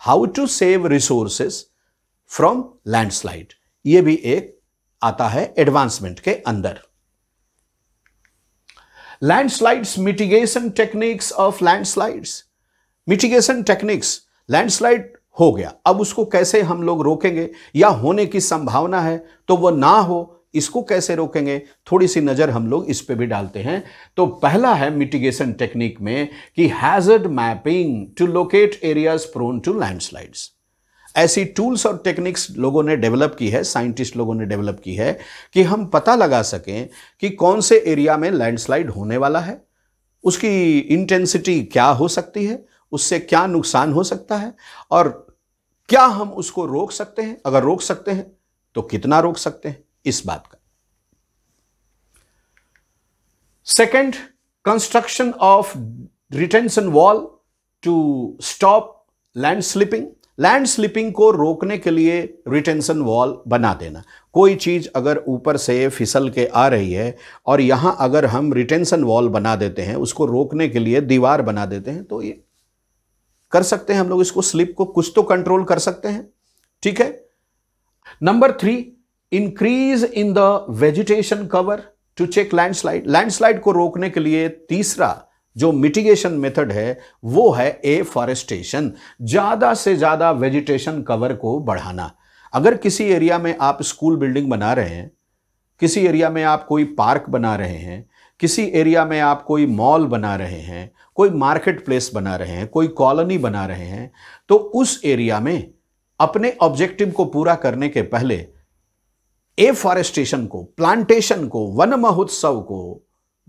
how to save resources from landslide ये भी एक आता है एडवांसमेंट के अंदर landslides mitigation techniques of landslides mitigation techniques landslide हो गया अब उसको कैसे हम लोग रोकेंगे या होने की संभावना है तो वो ना हो इसको कैसे रोकेंगे थोड़ी सी नज़र हम लोग इस पे भी डालते हैं तो पहला है मिटिगेशन टेक्निक में कि hazard mapping to locate areas prone to landslides ऐसी टूल्स और टेक्निक्स लोगों ने डेवलप की है साइंटिस्ट लोगों ने डेवलप की है कि हम पता लगा सकें कि कौन से एरिया में लैंडस्लाइड होने वाला है उसकी इंटेंसिटी क्या हो सकती है उससे क्या नुकसान हो सकता है और क्या हम उसको रोक सकते हैं अगर रोक सकते हैं तो कितना रोक सकते हैं इस बात का second construction of retention wall to stop land slipping land slipping को रोकने के लिए रिटेंशन वॉल बना देना कोई चीज़ अगर ऊपर से फिसल के आ रही है और यहाँ अगर हम रिटेंशन वॉल बना देते हैं उसको रोकने के लिए दीवार बना देते हैं तो ये कर सकते हैं हम लोग इसको स्लिप को कुछ तो कंट्रोल कर सकते हैं ठीक है number three increase in the vegetation cover to check landslide landslide को रोकने के लिए तीसरा जो मिटिगेशन मेथड है वो है एफॉरेस्टेशन ज़्यादा से ज़्यादा वेजिटेशन कवर को बढ़ाना अगर किसी एरिया में आप स्कूल बिल्डिंग बना रहे हैं किसी एरिया में आप कोई पार्क बना रहे हैं किसी एरिया में आप कोई मॉल बना रहे हैं कोई मार्केट प्लेस बना रहे हैं कोई कॉलोनी बना रहे हैं तो उस एरिया में अपने ऑब्जेक्टिव को पूरा करने के पहले एफॉरेस्टेशन को प्लांटेशन को वन महोत्सव को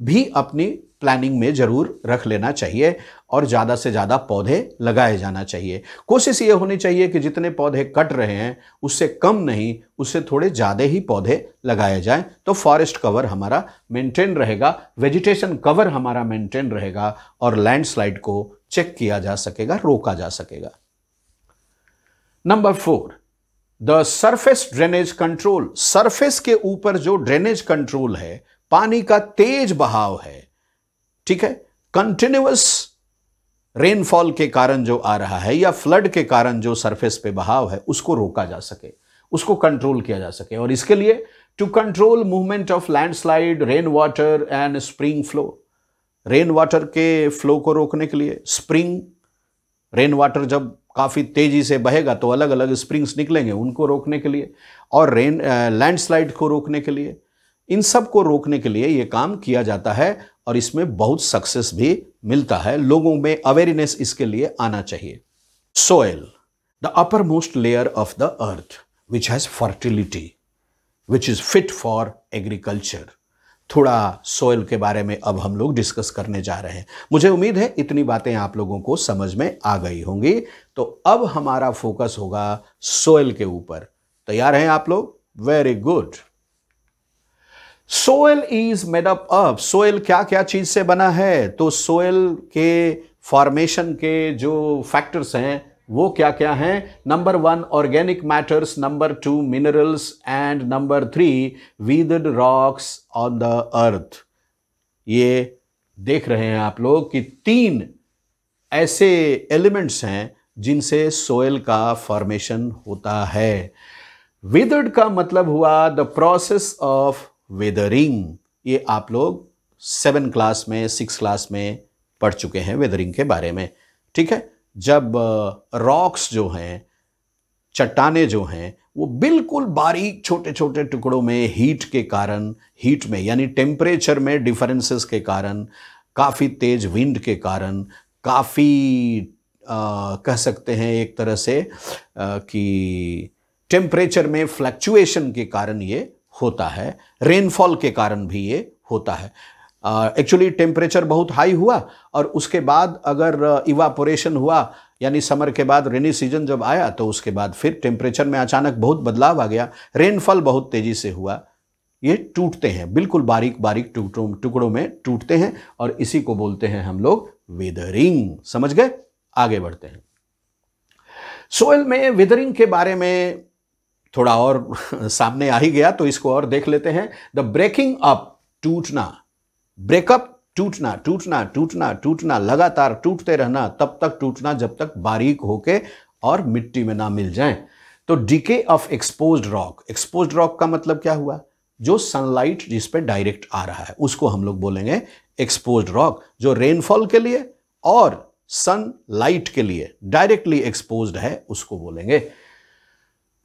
भी अपनी प्लानिंग में ज़रूर रख लेना चाहिए और ज़्यादा से ज़्यादा पौधे लगाए जाना चाहिए कोशिश ये होनी चाहिए कि जितने पौधे कट रहे हैं उससे कम नहीं उससे थोड़े ज़्यादा ही पौधे लगाए जाएं तो फॉरेस्ट कवर हमारा मेंटेन रहेगा वेजिटेशन कवर हमारा मेंटेन रहेगा और लैंडस्लाइड को चेक किया जा सकेगा रोका जा सकेगा number four the surface drainage control surface के ऊपर जो ड्रेनेज कंट्रोल है पानी का तेज बहाव है ठीक है कंटिन्यूस रेनफॉल के कारण जो आ रहा है या फ्लड के कारण जो सरफेस पे बहाव है उसको रोका जा सके उसको कंट्रोल किया जा सके और इसके लिए to control movement of landslide rain water and spring flow rain water के फ्लो को रोकने के लिए स्प्रिंग रेन वाटर जब काफ़ी तेज़ी से बहेगा तो अलग अलग स्प्रिंग्स निकलेंगे उनको रोकने के लिए और रेन लैंडस्लाइड uh, को रोकने के लिए इन सब को रोकने के लिए ये काम किया जाता है और इसमें बहुत सक्सेस भी मिलता है लोगों में अवेयरनेस इसके लिए आना चाहिए soil the uppermost layer of the earth which has fertility which is fit for agriculture थोड़ा सोयल के बारे में अब हम लोग डिस्कस करने जा रहे हैं मुझे उम्मीद है इतनी बातें आप लोगों को समझ में आ गई होंगी तो अब हमारा फोकस होगा सोयल के ऊपर तैयार हैं आप लोग very good soil is made up up soil क्या क्या चीज से बना है तो सोयल के फॉर्मेशन के जो फैक्टर्स हैं वो क्या क्या हैं number one organic matters number two minerals and number three वीदड रॉक्स ऑन द अर्थ ये देख रहे हैं आप लोग कि तीन ऐसे एलिमेंट्स हैं जिनसे सोयल का फॉर्मेशन होता है विदर्ड का मतलब हुआ द प्रोसेस ऑफ वेदरिंग ये आप लोग सेवन क्लास में सिक्स क्लास में पढ़ चुके हैं वेदरिंग के बारे में ठीक है जब रॉक्स जो हैं चट्टाने जो हैं वो बिल्कुल बारीक छोटे छोटे टुकड़ों में हीट के कारण हीट में यानी टेम्परेचर में डिफरेंसेस के कारण काफ़ी तेज विंड के कारण काफ़ी कह सकते हैं एक तरह से आ, कि टेम्परेचर में फ्लक्चुएशन के कारण ये होता है रेनफॉल के कारण भी ये होता है एक्चुअली uh, टेम्परेचर बहुत हाई हुआ और उसके बाद अगर इवापोरेशन हुआ यानी समर के बाद रेनी सीजन जब आया तो उसके बाद फिर टेम्परेचर में अचानक बहुत बदलाव आ गया रेनफॉल बहुत तेज़ी से हुआ ये टूटते हैं बिल्कुल बारीक बारीक टुकड़ों टुकड़ों में टूटते हैं और इसी को बोलते हैं हम लोग वेदरिंग समझ गए आगे बढ़ते हैं सोयल में वेदरिंग के बारे में थोड़ा और *laughs* सामने आ ही गया तो इसको और देख लेते हैं द ब्रेकिंग अप टूटना ब्रेकअप टूटना टूटना टूटना टूटना लगातार टूटते रहना तब तक टूटना जब तक बारीक होके और मिट्टी में ना मिल जाए तो decay of expose rock expose rock का मतलब क्या हुआ जो सनलाइट जिस पर डायरेक्ट आ रहा है उसको हम लोग बोलेंगे एक्सपोज रॉक जो रेनफॉल के लिए और सन लाइट के लिए डायरेक्टली एक्सपोज है उसको बोलेंगे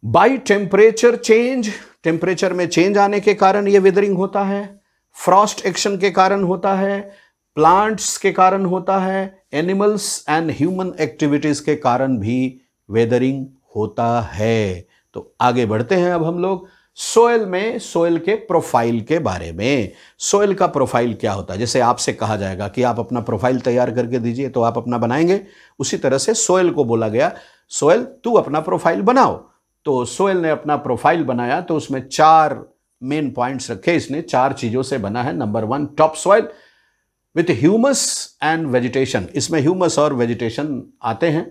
बाई टेम्परेचर चेंज टेम्परेचर में चेंज आने के कारण ये वेदरिंग होता है फ्रॉस्ट एक्शन के कारण होता है प्लांट्स के कारण होता है एनिमल्स एंड ह्यूमन एक्टिविटीज के कारण भी वेदरिंग होता है तो आगे बढ़ते हैं अब हम लोग सोयल में सोयल के प्रोफाइल के बारे में सोयल का प्रोफाइल क्या होता है जैसे आपसे कहा जाएगा कि आप अपना प्रोफाइल तैयार करके दीजिए तो आप अपना बनाएंगे उसी तरह से सोयल को बोला गया सोयल तू अपना प्रोफाइल बनाओ तो सोयल ने अपना प्रोफाइल बनाया तो उसमें चार मेन पॉइंट्स रखे इसने चार चीज़ों से बना है number one top soil with humus and vegetation इसमें ह्यूमस और वेजिटेशन आते हैं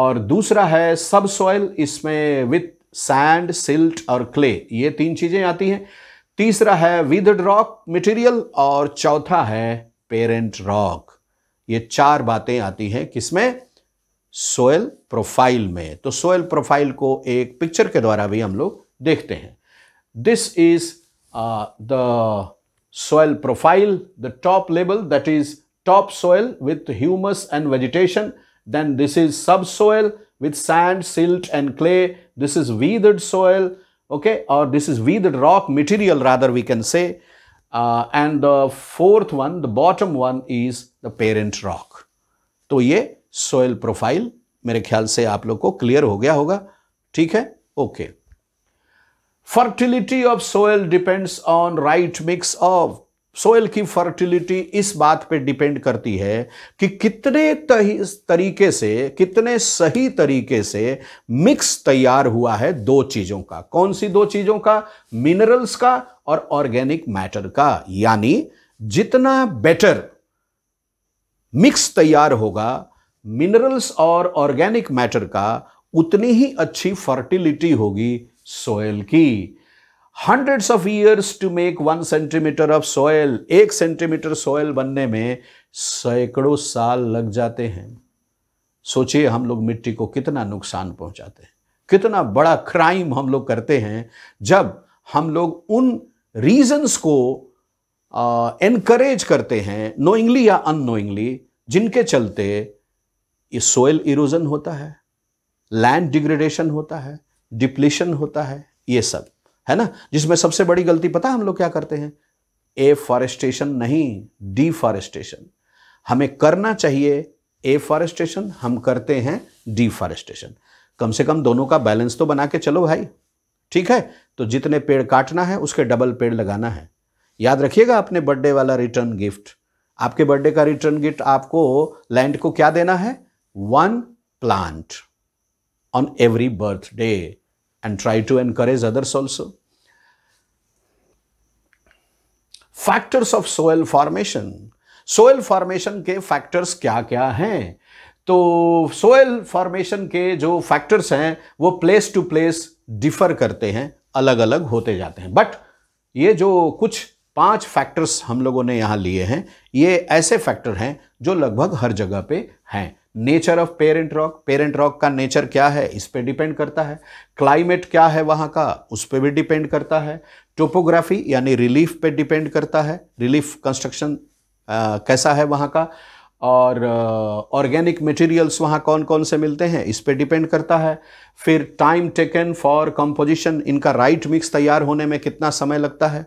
और दूसरा है सब सॉइल इसमें विथ सैंड सिल्ट और क्ले ये तीन चीज़ें आती हैं तीसरा है विद रॉक मटेरियल और चौथा है पेरेंट रॉक ये चार बातें आती हैं किसमें सोयल प्रोफाइल में तो सोयल प्रोफाइल को एक पिक्चर के द्वारा भी हम लोग देखते हैं this is the soil profile the top level that is top soil with humus and vegetation then this is sub soil with sand silt and clay this is वीद सोयल ओके और this is वीदड rock material rather we can say and the fourth one the bottom one is the parent rock तो ये soil profile मेरे ख्याल से आप लोग को क्लियर हो गया होगा ठीक है okay fertility of soil depends on right mix of soil की फर्टिलिटी इस बात पे डिपेंड करती है कि कितने तरीके से कितने सही तरीके से मिक्स तैयार हुआ है दो चीज़ों का कौन सी दो चीज़ों का मिनरल्स का और ऑर्गेनिक मैटर का यानी जितना बेटर मिक्स तैयार होगा मिनरल्स और ऑर्गेनिक मैटर का उतनी ही अच्छी फर्टिलिटी होगी सोयल की hundreds of years to make one centimetre of soil एक सेंटीमीटर सोयल बनने में सैकड़ों साल लग जाते हैं सोचिए हम लोग मिट्टी को कितना नुकसान पहुंचाते हैं कितना बड़ा क्राइम हम लोग करते हैं जब हम लोग उन रीजंस को एनकरेज करते हैं नोइंगली या अननोइंगली जिनके चलते ये सोयल इरोजन होता है लैंड डिग्रेडेशन होता है डिप्लीशन होता है ये सब है ना जिसमें सबसे बड़ी गलती पता हम लोग क्या करते हैं एफॉरेस्टेशन नहीं डिफॉरेस्टेशन हमें करना चाहिए एफॉरेस्टेशन हम करते हैं डिफॉरेस्टेशन कम से कम दोनों का बैलेंस तो बना के चलो भाई ठीक है तो जितने पेड़ काटना है उसके डबल पेड़ लगाना है याद रखिएगा अपने बर्थडे वाला रिटर्न गिफ्ट आपके बर्थडे का रिटर्न गिफ्ट आपको लैंड को क्या देना है one plant on every birthday and try to encourage others also. Factors of soil formation soil formation के फैक्टर्स क्या क्या हैं तो सोयल फॉर्मेशन के जो फैक्टर्स हैं वो प्लेस टू प्लेस डिफर करते हैं अलग अलग होते जाते हैं बट ये जो कुछ पांच फैक्टर्स हम लोगों ने यहाँ लिए हैं ये ऐसे फैक्टर हैं जो लगभग हर जगह पे हैं nature of parent rock parent rock का नेचर क्या है इस पर डिपेंड करता है क्लाइमेट क्या है वहाँ का उस पर भी डिपेंड करता है टोपोग्राफी यानी रिलीफ पे डिपेंड करता है रिलीफ कंस्ट्रक्शन कैसा है वहाँ का और ऑर्गेनिक मटेरियल्स वहाँ कौन कौन से मिलते हैं इस पर डिपेंड करता है फिर टाइम टेकन फॉर कंपोजिशन इनका राइट मिक्स तैयार होने में कितना समय लगता है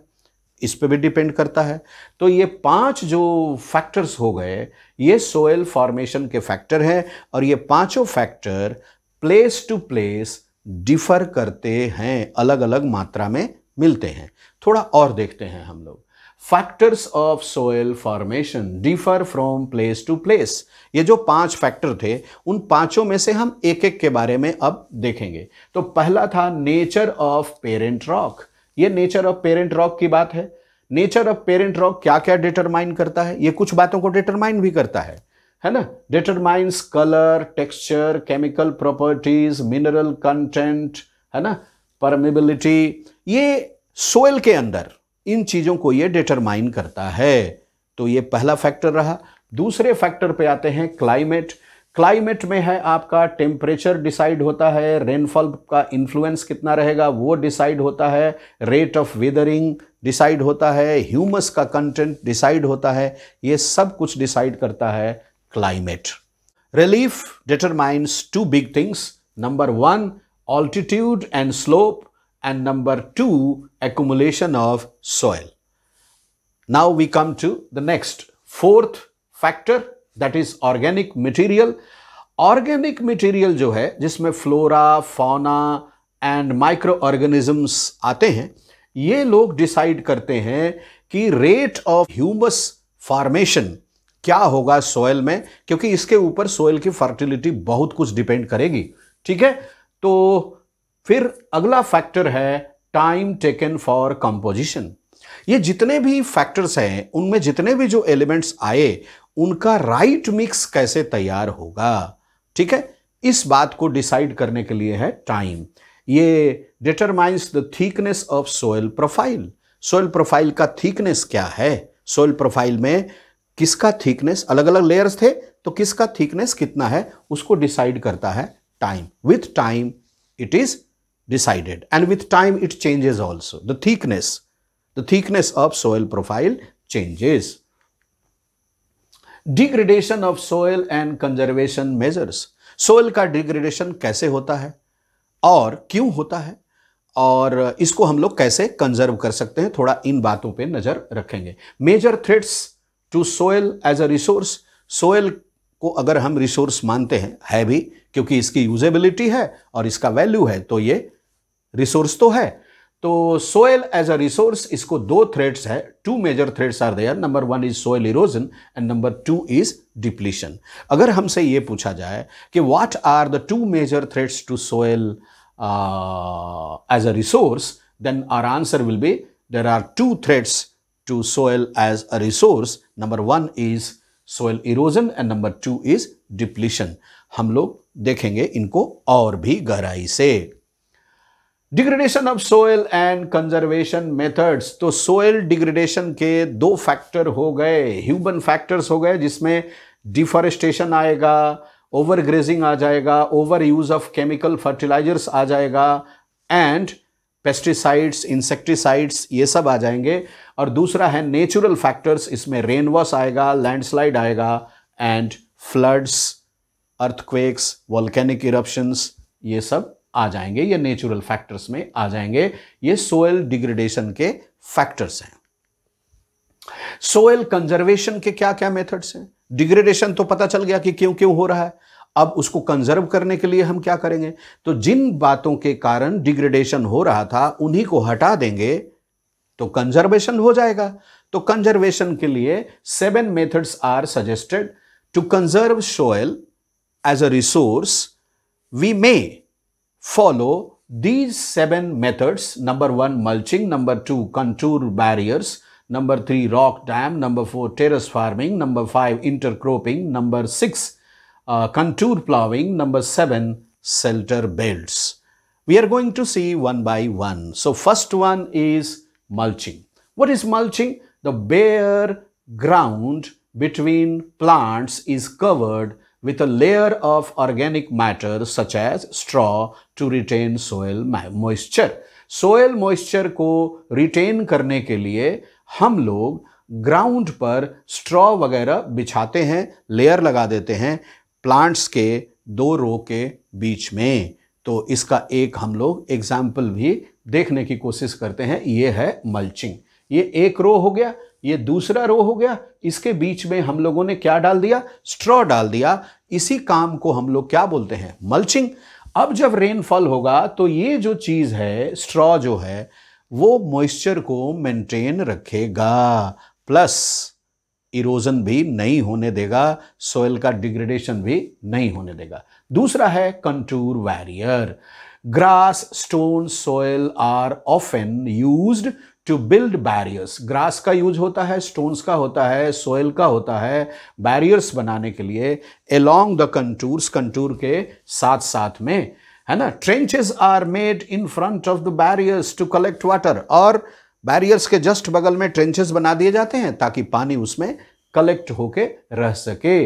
इस पे भी डिपेंड करता है तो ये पांच जो फैक्टर्स हो गए ये सोयल फॉर्मेशन के फैक्टर हैं और ये पांचों factor place to place differ करते हैं अलग अलग मात्रा में मिलते हैं थोड़ा और देखते हैं हम लोग factors of soil formation differ from place to place ये जो पांच फैक्टर थे उन पांचों में से हम एक एक के बारे में अब देखेंगे तो पहला था नेचर ऑफ पेरेंट रॉक ये नेचर ऑफ पेरेंट रॉक की बात है नेचर ऑफ पेरेंट रॉक क्या क्या डिटरमाइन करता है ये कुछ बातों को डिटरमाइन भी करता है है ना determines colour texture chemical properties mineral content है ना परमेबिलिटी ये सोयल के अंदर इन चीज़ों को ये डिटरमाइन करता है तो ये पहला फैक्टर रहा दूसरे फैक्टर पे आते हैं क्लाइमेट क्लाइमेट में है आपका टेम्परेचर डिसाइड होता है रेनफॉल का इन्फ्लुएंस कितना रहेगा वो डिसाइड होता है रेट ऑफ वेदरिंग डिसाइड होता है ह्यूमस का कंटेंट डिसाइड होता है ये सब कुछ डिसाइड करता है climate relief determines two big things number one altitude and slope and number two accumulation of soil now we come to the next fourth factor that is organic material organic material जो है जिसमें flora fauna and microorganisms आते हैं ये लोग decide करते हैं कि रेट ऑफ ह्यूमस फॉर्मेशन क्या होगा सोयल में क्योंकि इसके ऊपर सोयल की फर्टिलिटी बहुत कुछ डिपेंड करेगी ठीक है तो फिर अगला फैक्टर है टाइम टेकन फॉर कंपोजिशन ये जितने भी फैक्टर्स हैं उनमें जितने भी जो एलिमेंट्स आए उनका राइट मिक्स कैसे तैयार होगा ठीक है इस बात को डिसाइड करने के लिए है टाइम ये determines the thickness of soil profile soil profile का थीकनेस क्या है सोयल प्रोफाइल में किसका थीकनेस अलग अलग लेयर्स थे तो किसका थीकनेस कितना है उसको डिसाइड करता है time with time it is decided and with time it changes also the thickness the thickness of soil profile changes degradation of soil and conservation measures soil का डिग्रेडेशन कैसे होता है और क्यों होता है और इसको हम लोग कैसे कंजर्व कर सकते हैं थोड़ा इन बातों पे नज़र रखेंगे major threats to soil as a resource soil को अगर हम रिसोर्स मानते हैं है भी क्योंकि इसकी यूजेबिलिटी है और इसका वैल्यू है तो ये रिसोर्स तो है तो सोयल एज अ रिसोर्स इसको दो थ्रेड्स है two major threats are there number one is soil erosion and number two is depletion अगर हमसे ये पूछा जाए कि what are the two major threats to soil as a resource then our answer will be there are two threats to soil as a resource number one is soil erosion and number two is depletion हम लोग देखेंगे इनको और भी गहराई से degradation of soil and conservation methods तो soil degradation के दो फैक्टर हो गए ह्यूमन फैक्टर्स हो गए जिसमें डिफॉरेस्टेशन आएगा ओवर ग्रेजिंग आ जाएगा over use of chemical fertilisers आ जाएगा एंड पेस्टिसाइड्स इंसेक्टिसाइड्स ये सब आ जाएंगे और दूसरा है नेचुरल फैक्टर्स इसमें रेन वॉश आएगा लैंडस्लाइड आएगा and floods earthquakes volcanic eruptions ये सब आ जाएंगे या नेचुरल फैक्टर्स में आ जाएंगे ये सोयल डिग्रेडेशन के फैक्टर्स हैं सोयल कंजर्वेशन के क्या क्या मेथड्स हैं डिग्रेडेशन तो पता चल गया कि क्यों क्यों हो रहा है अब उसको कंजर्व करने के लिए हम क्या करेंगे तो जिन बातों के कारण डिग्रेडेशन हो रहा था उन्हीं को हटा देंगे तो कंजर्वेशन हो जाएगा तो कंजर्वेशन के लिए seven methods are suggested to conserve soil as a resource we may follow these seven methods. Number one, mulching. Number two, contour barriers. Number three, rock dam. Number four, terrace farming. Number five, intercropping. Number six, uh, contour plowing. Number seven, shelter belts. We are going to see one by one. So first one is mulching. What is mulching? The bare ground between plants is covered with a layer of organic matter such as straw to retain soil moisture. Soil moisture को retain करने के लिए हम लोग ground पर straw वगैरह बिछाते हैं layer लगा देते हैं प्लांट्स के दो रो के बीच में तो इसका एक हम लोग एग्जाम्पल भी देखने की कोशिश करते हैं ये है मल्चिंग ये एक रो हो गया ये दूसरा रो हो गया इसके बीच में हम लोगों ने क्या डाल दिया स्ट्रॉ डाल दिया इसी काम को हम लोग क्या बोलते हैं मल्चिंग अब जब रेनफॉल होगा तो ये जो चीज़ है स्ट्रॉ जो है वो मॉइस्चर को मेंटेन रखेगा प्लस इरोजन भी नहीं होने देगा सोयल का डिग्रेडेशन भी नहीं होने देगा दूसरा है contour barrier grass stone soil are often use to build barriers grass का यूज होता है स्टोन्स का होता है सोयल का होता है बैरियर्स बनाने के लिए अलोंग द कंटूर्स कंटूर के साथ साथ में है ना trenches are made in front of the barriers to collect water और बैरियर्स के जस्ट बगल में ट्रेंचेस बना दिए जाते हैं ताकि पानी उसमें कलेक्ट होके रह सके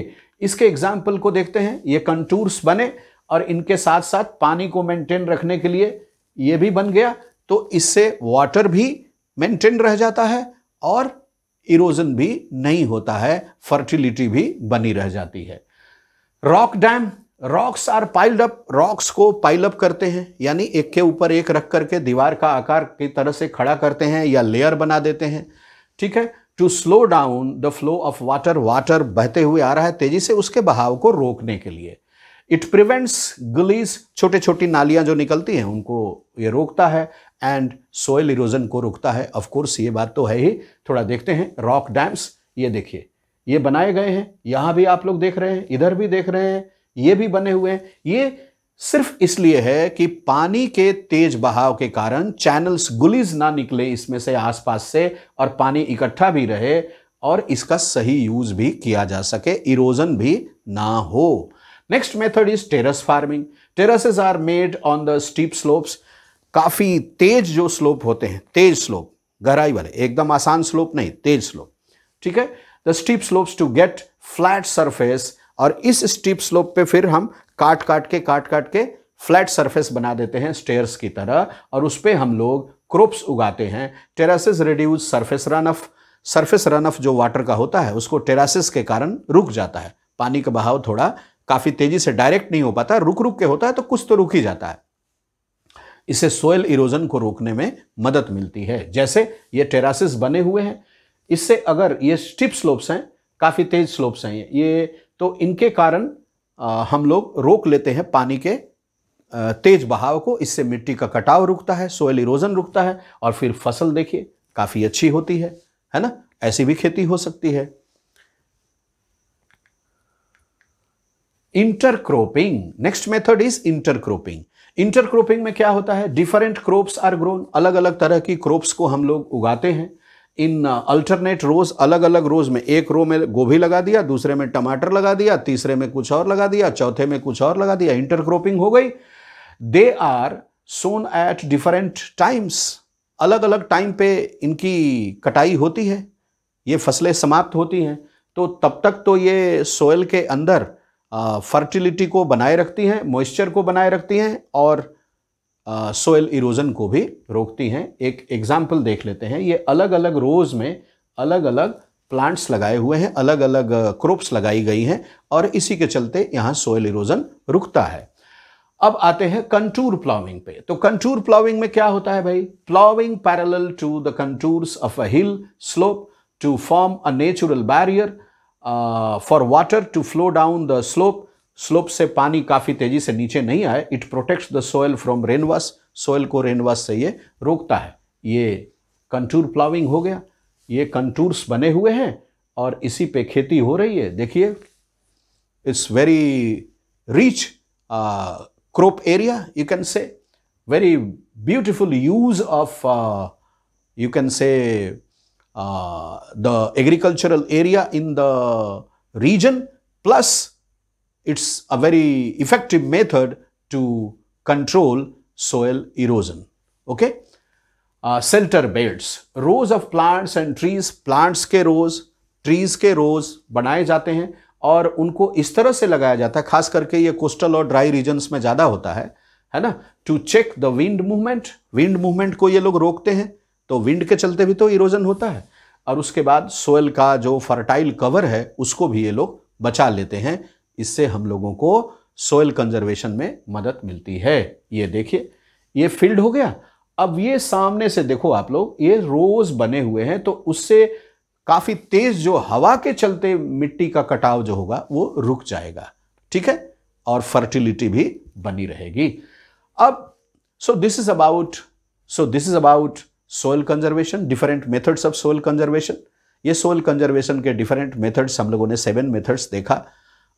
इसके एग्जाम्पल को देखते हैं ये कंटूर्स बने और इनके साथ साथ पानी को मेंटेन रखने के लिए ये भी बन गया तो इससे वाटर भी मेंटेन रह जाता है और इरोजन भी नहीं होता है फर्टिलिटी भी बनी रह जाती है rock dam rocks are piled up rocks को पाइल अप करते हैं यानी एक के ऊपर एक रख करके दीवार का आकार की तरह से खड़ा करते हैं या लेयर बना देते हैं ठीक है to slow down the flow of water water बहते हुए आ रहा है तेजी से उसके बहाव को रोकने के लिए इट प्रिवेंट्स गलीज छोटे छोटी नालियां जो निकलती हैं उनको ये रोकता है एंड सोयल इरोजन को रोकता है ऑफ कोर्स ये बात तो है ही थोड़ा देखते हैं रॉक डैम्स ये देखिए ये बनाए गए हैं यहाँ भी आप लोग देख रहे हैं इधर भी देख रहे हैं ये भी बने हुए हैं ये सिर्फ इसलिए है कि पानी के तेज बहाव के कारण चैनल्स गुलीज ना निकले इसमें से आसपास से और पानी इकट्ठा भी रहे और इसका सही यूज भी किया जा सके इरोजन भी ना हो next method is terrace farming terraces are made on the steep slopes काफ़ी तेज जो स्लोप होते हैं तेज स्लोप गहराई वाले एकदम आसान स्लोप नहीं तेज स्लोप ठीक है the steep slopes to get flat surface और इस स्टीप स्लोप पे फिर हम काट काट के काट काट के फ्लैट सरफेस बना देते हैं स्टेयर्स की तरह और उस पर हम लोग क्रोप्स उगाते हैं terraces reduce surface run off surface run off जो वाटर का होता है उसको टेरासेस के कारण रुक जाता है पानी का बहाव थोड़ा काफ़ी तेज़ी से डायरेक्ट नहीं हो पाता रुक रुक के होता है तो कुछ तो रुक ही जाता है इससे सोयल इरोजन को रोकने में मदद मिलती है जैसे ये टेरासिस बने हुए हैं इससे अगर ये स्टिप स्लोप्स हैं काफ़ी तेज स्लोप्स हैं ये तो इनके कारण आ, हम लोग रोक लेते हैं पानी के आ, तेज बहाव को इससे मिट्टी का कटाव रुकता है सोयल इरोजन रुकता है और फिर फसल देखिए काफ़ी अच्छी होती है है ना ऐसी भी खेती हो सकती है intercropping next method is intercropping intercropping में क्या होता है डिफरेंट क्रोप्स आर ग्रोन अलग अलग तरह की क्रोप्स को हम लोग उगाते हैं इन अल्टरनेट रोज अलग अलग रोज में एक रो में गोभी लगा दिया दूसरे में टमाटर लगा दिया तीसरे में कुछ और लगा दिया चौथे में कुछ और लगा दिया इंटरक्रॉपिंग हो गई they are sown at different times अलग अलग टाइम पे इनकी कटाई होती है ये फसलें समाप्त होती हैं तो तब तक तो ये सोयल के अंदर फर्टिलिटी को बनाए रखती हैं मॉइस्चर को बनाए रखती हैं और सोयल इरोजन को भी रोकती हैं एक एग्जाम्पल देख लेते हैं ये अलग अलग रोज़ में अलग अलग प्लांट्स लगाए हुए हैं अलग अलग क्रॉप्स लगाई गई हैं और इसी के चलते यहाँ सोयल इरोजन रुकता है अब आते हैं कंटूर प्लाविंग पे तो कंटूर प्लाविंग में क्या होता है भाई ploughing parallel to the contours of a hill slope to form a natural barrier for water to flow down the slope slope से पानी काफ़ी तेज़ी से नीचे नहीं आए it protects the soil from rainwash सोयल को रेनवास से ये रोकता है ये कंटूर प्लाविंग हो गया ये कंटूर्स बने हुए हैं और इसी पे खेती हो रही है देखिए it's very rich crop area you can say very beautiful use of you can say uh, the agricultural area in the region plus it's a very effective method to control soil erosion okay uh, shelter beds rows of plants and trees plants ke rows trees ke rows banaye jate hain aur unko is tarah se lagaya jata hai khas karke ye coastal और dry regions mein zyada hota hai hai na to check the wind movement wind movement ko ye log rokte hain तो wind के चलते भी तो erosion होता है और उसके बाद सोयल का जो फर्टाइल कवर है उसको भी ये लोग बचा लेते हैं इससे हम लोगों को सोयल कंजर्वेशन में मदद मिलती है ये देखिए ये फील्ड हो गया अब ये सामने से देखो आप लोग ये रोज बने हुए हैं तो उससे काफी तेज जो हवा के चलते मिट्टी का कटाव जो होगा वो रुक जाएगा ठीक है और फर्टिलिटी भी बनी रहेगी अब so this is about so this is about soil conservation different methods of soil conservation ये सोयल कंजर्वेशन के डिफरेंट मेथड्स हम लोगों ने सेवन मेथड्स देखा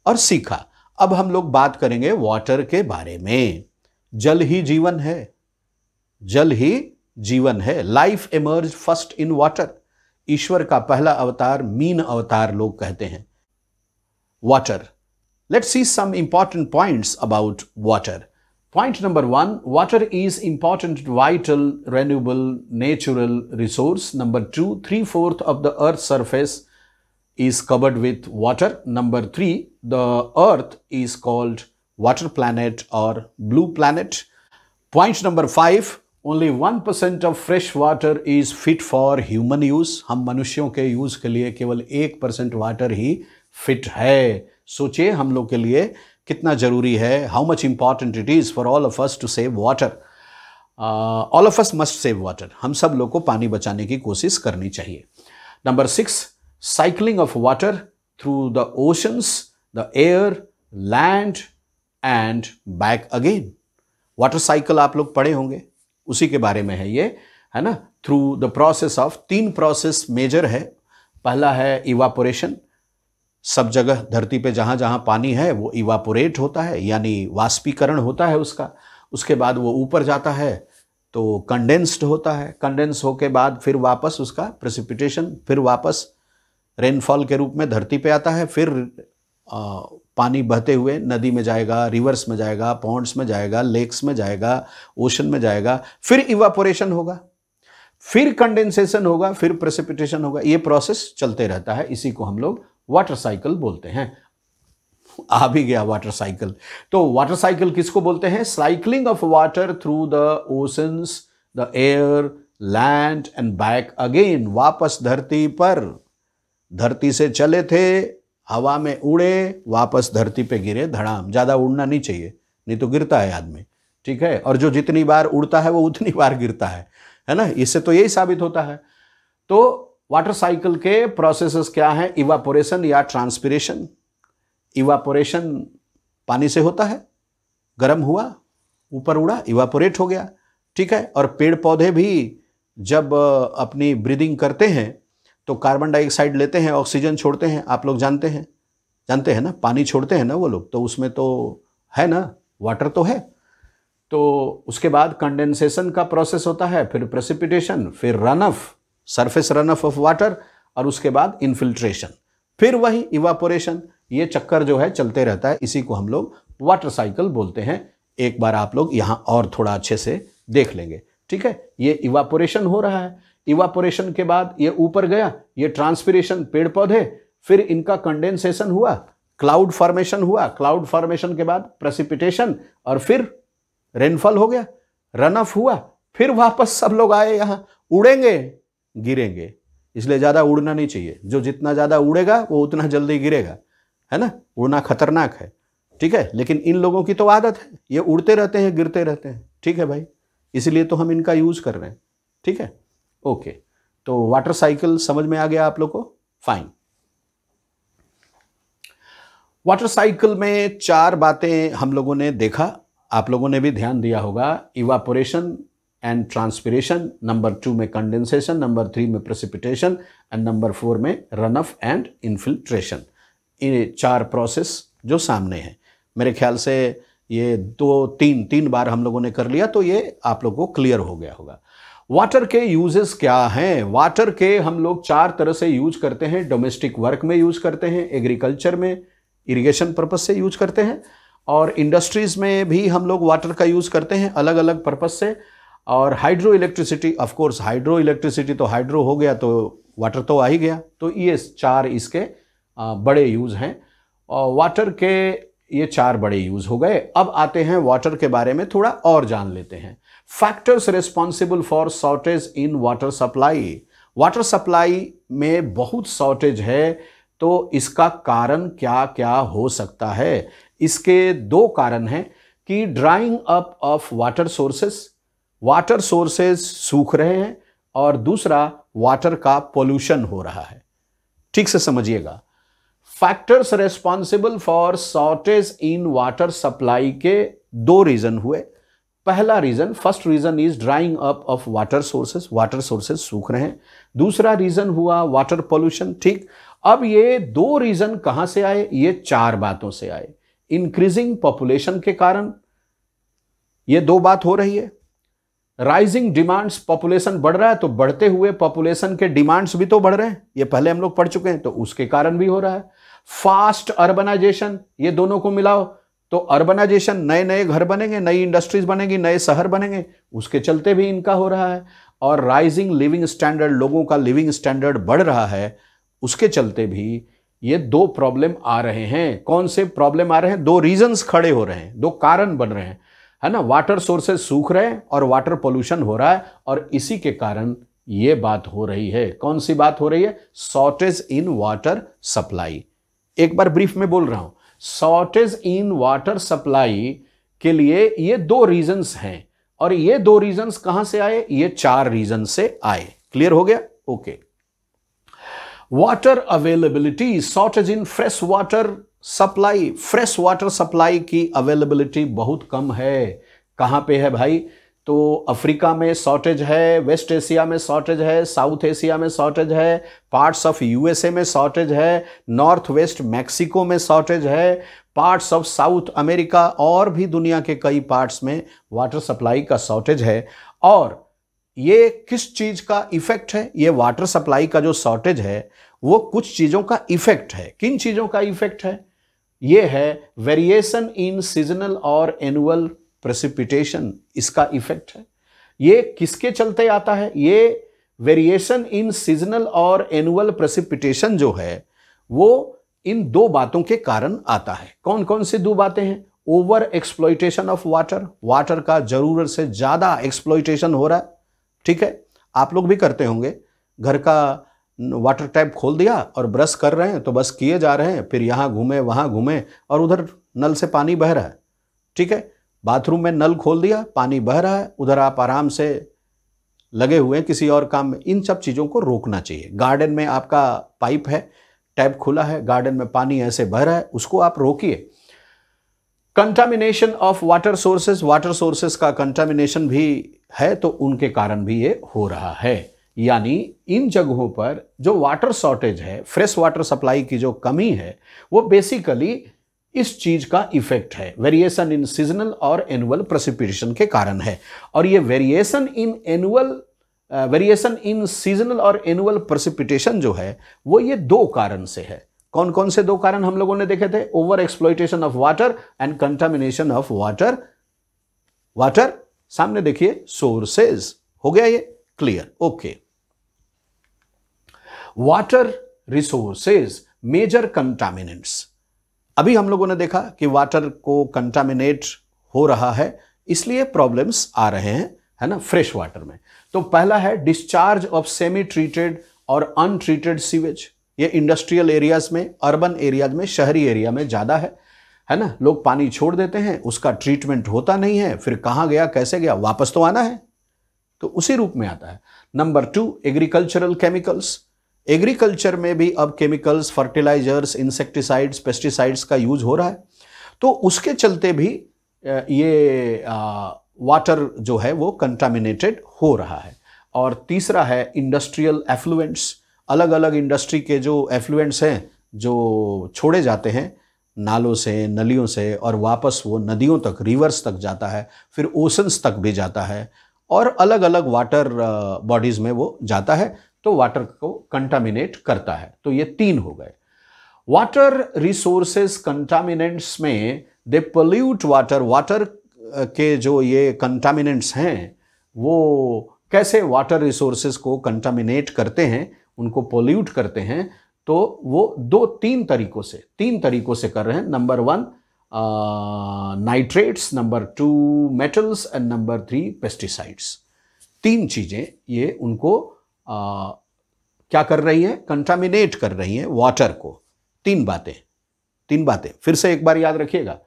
और सीखा अब हम लोग बात करेंगे वाटर के बारे में जल ही जीवन है जल ही जीवन है life emerge first in water ईश्वर का पहला अवतार मीन अवतार लोग कहते हैं water let's see some important points about water Point number one, water is important vital, renewable, natural resource. Number two, three-fourth of the earth's surface is covered with water. Number three, the earth is called water planet or blue planet. Point number five, only 1% of fresh water is fit for human use. हम मनुष्यों के use के लिए केवल एक percent water ही fit है सोचे हम लोग के लिए कितना ज़रूरी है how much important it is for all of us to save water all of us must save water हम सब लोग को पानी बचाने की कोशिश करनी चाहिए number six cycling of water through the oceans the air land and back again water cycle आप लोग पढ़े होंगे उसी के बारे में है ये है ना थ्रू द प्रोसेस ऑफ तीन प्रोसेस मेजर है पहला है इवापोरेशन सब जगह धरती पे जहाँ जहाँ पानी है वो इवापोरेट होता है यानी वाष्पीकरण होता है उसका उसके बाद वो ऊपर जाता है तो कंडेंस्ड होता है कंडेंस हो के बाद फिर वापस उसका प्रेसिपिटेशन फिर वापस रेनफॉल के रूप में धरती पे आता है फिर आ, पानी बहते हुए नदी में जाएगा रिवर्स में जाएगा पॉन्ड्स में जाएगा लेक्स में जाएगा ओशन में जाएगा फिर इवापोरेशन होगा फिर कंडेंसेशन होगा फिर प्रेसिपिटेशन होगा ये प्रोसेस चलते रहता है इसी को हम लोग वाटर साइकिल बोलते हैं आ भी गया वाटर साइकिल तो वाटर साइकिल किसको बोलते हैं cycling of water through the oceans the air land and back again वापस धरती पर धरती से चले थे हवा में उड़े वापस धरती पे गिरे धड़ाम ज़्यादा उड़ना नहीं चाहिए नहीं तो गिरता है आदमी ठीक है और जो जितनी बार उड़ता है वो उतनी बार गिरता है है ना इससे तो यही साबित होता है तो वाटर साइकिल के प्रोसेसेस क्या हैं इवापोरेशन या ट्रांसपिरेशन इवापोरेशन पानी से होता है गर्म हुआ ऊपर उड़ा इवापोरेट हो गया ठीक है और पेड़ पौधे भी जब अपनी ब्रीदिंग करते हैं तो कार्बन डाइऑक्साइड लेते हैं ऑक्सीजन छोड़ते हैं आप लोग जानते हैं जानते हैं ना पानी छोड़ते हैं ना वो लोग तो उसमें तो है ना वाटर तो है तो उसके बाद कंडेंसेशन का प्रोसेस होता है फिर प्रेसिपिटेशन फिर run off surface run off off water और उसके बाद इन्फिल्ट्रेशन फिर वही इवापोरेशन ये चक्कर जो है चलते रहता है इसी को हम लोग वाटर साइकिल बोलते हैं एक बार आप लोग यहाँ और थोड़ा अच्छे से देख लेंगे ठीक है ये इवापोरेशन हो रहा है इवापोरेशन के बाद ये ऊपर गया ये ट्रांसपिरेशन पेड़ पौधे फिर इनका कंडेंसेशन हुआ क्लाउड फॉर्मेशन हुआ क्लाउड फॉर्मेशन के बाद प्रेसिपिटेशन और फिर रेनफॉल हो गया रनऑफ हुआ फिर वापस सब लोग आए यहाँ उड़ेंगे गिरेंगे इसलिए ज़्यादा उड़ना नहीं चाहिए जो जितना ज़्यादा उड़ेगा वो उतना जल्दी गिरेगा है ना उड़ना खतरनाक है ठीक है लेकिन इन लोगों की तो आदत है ये उड़ते रहते हैं गिरते रहते हैं ठीक है भाई इसलिए तो हम इनका यूज़ कर रहे हैं ठीक है ओके तो वाटर साइकिल समझ में आ गया आप लोग को फाइन वाटर साइकिल में चार बातें हम लोगों ने देखा आप लोगों ने भी ध्यान दिया होगा evaporation and transpiration number two में कंडेंसेशन नंबर थ्री में प्रेसिपिटेशन एंड नंबर फोर में रनअप एंड इन्फिल्ट्रेशन ये चार प्रोसेस जो सामने हैं मेरे ख्याल से ये दो तीन तीन बार हम लोगों ने कर लिया तो ये आप लोगों को क्लियर हो गया होगा वाटर के यूजेस क्या हैं वाटर के हम लोग चार तरह से यूज करते हैं डोमेस्टिक वर्क में यूज करते हैं एग्रीकल्चर में इरिगेशन पर्पज से यूज करते हैं और इंडस्ट्रीज़ में भी हम लोग वाटर का यूज़ करते हैं अलग अलग पर्पज़ से और hydro electricity of course hydro electricity तो हाइड्रो हो गया तो वाटर तो आ ही गया तो ये चार इसके बड़े यूज़ हैं और वाटर के ये चार बड़े यूज़ हो गए अब आते हैं वाटर के बारे में थोड़ा और जान लेते हैं factors responsible for shortage in water supply water supply में बहुत शॉर्टेज है तो इसका कारण क्या क्या हो सकता है इसके दो कारण हैं कि drying up of water sources water sources सूख रहे हैं और दूसरा वाटर का पोल्यूशन हो रहा है ठीक से समझिएगा factors responsible for shortage in water supply के दो रीजन हुए पहला reason first reason is drying up of water sources water sources सूख रहे हैं दूसरा रीजन हुआ वाटर पोल्यूशन ठीक अब ये दो रीजन कहां से आए ये चार बातों से आए इंक्रीजिंग पॉपुलेशन के कारण ये दो बात हो रही है राइजिंग डिमांड्स पॉपुलेशन बढ़ रहा है तो बढ़ते हुए पॉपुलेशन के डिमांड्स भी तो बढ़ रहे हैं ये पहले हम लोग पढ़ चुके हैं तो उसके कारण भी हो रहा है फास्ट अर्बनाइजेशन ये दोनों को मिलाओ तो अर्बनाइजेशन नए नए घर बनेंगे नई इंडस्ट्रीज बनेंगी नए शहर बनेंगे उसके चलते भी इनका हो रहा है और राइजिंग लिविंग स्टैंडर्ड लोगों का लिविंग स्टैंडर्ड बढ़ रहा है उसके चलते भी ये दो प्रॉब्लम आ रहे हैं कौन से प्रॉब्लम आ रहे हैं दो रीजंस खड़े हो रहे हैं दो कारण बन रहे हैं है ना वाटर सोर्सेज सूख रहे हैं और वाटर पोल्यूशन हो रहा है और इसी के कारण ये बात हो रही है कौन सी बात हो रही है शॉर्टेज इन वाटर सप्लाई एक बार ब्रीफ में बोल रहा हूं शॉर्टेज इन वाटर सप्लाई के लिए ये दो रीजंस हैं और ये दो रीजंस कहां से आए ये चार रीजन से आए क्लियर हो गया okay water availability shortage in fresh water supply fresh water supply की अवेलेबिलिटी बहुत कम है कहाँ पे है भाई तो अफ्रीका में शॉर्टेज है वेस्ट एशिया में शॉर्टेज है साउथ एशिया में शॉर्टेज है पार्ट्स ऑफ यूएसए में शॉर्टेज है नॉर्थ वेस्ट मैक्सिको में शॉर्टेज है पार्ट्स ऑफ साउथ अमेरिका और भी दुनिया के कई पार्ट्स में वाटर सप्लाई का शॉर्टेज है और ये किस चीज़ का इफेक्ट है ये वाटर सप्लाई का जो शॉर्टेज है वो कुछ चीज़ों का इफेक्ट है किन चीज़ों का इफेक्ट है ये है वेरिएशन इन सीजनल और एनुअल प्रेसिपिटेशन इसका इफेक्ट है ये किसके चलते आता है ये वेरिएशन इन सीजनल और एनुअल प्रेसिपिटेशन जो है वो इन दो बातों के कारण आता है कौन कौन सी दो बातें हैं over exploitation of water water का जरूरत से ज़्यादा एक्सप्लोइटेशन हो रहा है ठीक है आप लोग भी करते होंगे घर का वाटर टैप खोल दिया और ब्रश कर रहे हैं तो बस किए जा रहे हैं फिर यहाँ घूमे वहाँ घूमे और उधर नल से पानी बह रहा है ठीक है बाथरूम में नल खोल दिया पानी बह रहा है उधर आप आराम से लगे हुए हैं किसी और काम में इन सब चीज़ों को रोकना चाहिए गार्डन में आपका पाइप है टैप खुला है गार्डन में पानी ऐसे बह रहा है उसको आप रोकिए contamination of water sources water sources का कंटामिनेशन भी है तो उनके कारण भी ये हो रहा है यानी इन जगहों पर जो वाटर शॉर्टेज है फ्रेश वाटर सप्लाई की जो कमी है वो बेसिकली इस चीज का इफेक्ट है वेरिएशन इन सीजनल और एनुअल प्रसिपिटेशन के कारण है और ये variation in annual variation in seasonal और एनुअल प्रसिपिटेशन जो है वो ये दो कारण से है कौन कौन से दो कारण हम लोगों ने देखे थे over exploitation of water and contamination of water water सामने देखिए सोर्सेज हो गया ये clear okay okay. Water resources major contaminants अभी हम लोगों ने देखा कि वाटर को कंटामिनेट हो रहा है इसलिए प्रॉब्लम्स आ रहे हैं है ना फ्रेश वाटर में तो पहला है डिस्चार्ज ऑफ सेमी ट्रीटेड और अनट्रीटेड सीवेज ये इंडस्ट्रियल एरियाज में अर्बन एरियाज में शहरी एरिया में ज़्यादा है है ना लोग पानी छोड़ देते हैं उसका ट्रीटमेंट होता नहीं है फिर कहाँ गया कैसे गया वापस तो आना है तो उसी रूप में आता है number two agricultural chemicals agriculture में भी अब केमिकल्स फर्टिलाइजर्स इंसेक्टिसाइड्स पेस्टिसाइड्स का यूज हो रहा है तो उसके चलते भी ये वाटर जो है वो कंटामिनेटेड हो रहा है और तीसरा है इंडस्ट्रियल एफ्लुएंट्स अलग अलग इंडस्ट्री के जो एफ्लुएंट्स हैं जो छोड़े जाते हैं नालों से नलियों से और वापस वो नदियों तक रिवर्स तक जाता है फिर ओशंस तक भी जाता है और अलग अलग वाटर बॉडीज़ में वो जाता है तो वाटर को कंटामिनेट करता है तो ये तीन हो गए वाटर रिसोर्सेस कंटामिनेंट्स में दे पोल्यूट वाटर वाटर के जो ये कंटामिनेंट्स हैं वो कैसे वाटर रिसोर्सेज को कंटामिनेट करते हैं उनको पोल्यूट करते हैं तो वो दो तीन तरीकों से तीन तरीकों से कर रहे हैं number one nitrates number two metals and number three pesticides तीन चीज़ें ये उनको आ, क्या कर रही है कंटामिनेट कर रही है वाटर को तीन बातें तीन बातें फिर से एक बार याद रखिएगा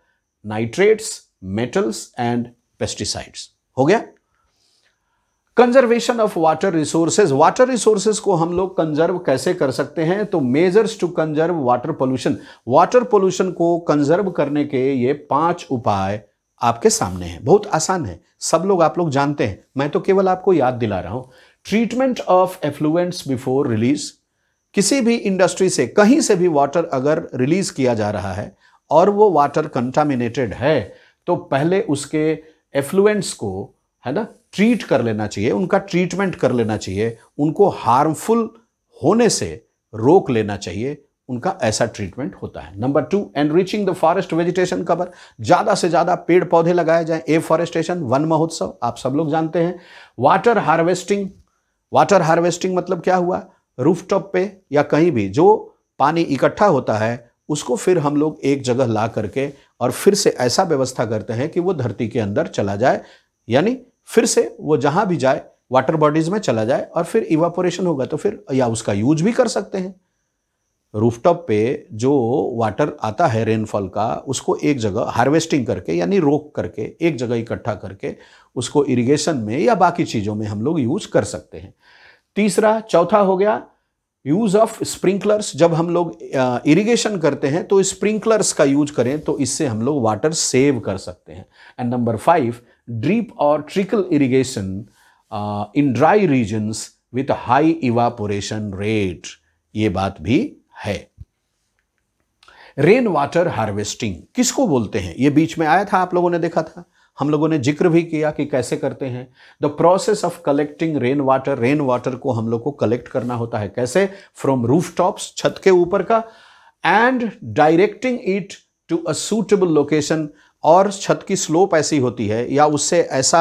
नाइट्रेट्स मेटल्स एंड पेस्टिसाइड्स हो गया conservation of water resources water resources को हम लोग कंजर्व कैसे कर सकते हैं तो measures to conserve water pollution water pollution को कंजर्व करने के ये पांच उपाय आपके सामने हैं बहुत आसान है सब लोग आप लोग जानते हैं मैं तो केवल आपको याद दिला रहा हूं treatment of effluents before release किसी भी इंडस्ट्री से कहीं से भी वाटर अगर रिलीज किया जा रहा है और वो वाटर कंटामिनेटेड है तो पहले उसके एफ्लुएंट्स को है ना ट्रीट कर लेना चाहिए उनका ट्रीटमेंट कर लेना चाहिए उनको हार्मफुल होने से रोक लेना चाहिए उनका ऐसा ट्रीटमेंट होता है number two enriching the forest vegetation cover ज़्यादा से ज़्यादा पेड़ पौधे लगाए जाएं एफॉरेस्टेशन वन महोत्सव आप सब लोग जानते हैं वाटर हार्वेस्टिंग वाटर हार्वेस्टिंग मतलब क्या हुआ रूफटॉप पे या कहीं भी जो पानी इकट्ठा होता है उसको फिर हम लोग एक जगह ला करके और फिर से ऐसा व्यवस्था करते हैं कि वो धरती के अंदर चला जाए यानी फिर से वो जहाँ भी जाए वाटर बॉडीज़ में चला जाए और फिर इवापोरेशन होगा तो फिर या उसका यूज भी कर सकते हैं रूफटॉप पे जो वाटर आता है रेनफॉल का उसको एक जगह हार्वेस्टिंग करके यानी रोक करके एक जगह इकट्ठा करके उसको इरिगेशन में या बाकी चीज़ों में हम लोग यूज़ कर सकते हैं तीसरा चौथा हो गया यूज़ ऑफ स्प्रिंकलर्स जब हम लोग इरिगेशन करते हैं तो स्प्रिंकलर्स का यूज करें तो इससे हम लोग वाटर सेव कर सकते हैं एंड नंबर फाइव ड्रीप और trickle irrigation in dry regions with high evaporation rate ये बात भी है रेन वाटर हार्वेस्टिंग किसको बोलते हैं ये बीच में आया था आप लोगों ने देखा था हम लोगों ने जिक्र भी किया कि कैसे करते हैं the process of collecting rain water rain water को हम लोग को कलेक्ट करना होता है कैसे फ्रॉम रूफ टॉप्स छत के ऊपर का and directing it to a suitable location और छत की स्लोप ऐसी होती है या उससे ऐसा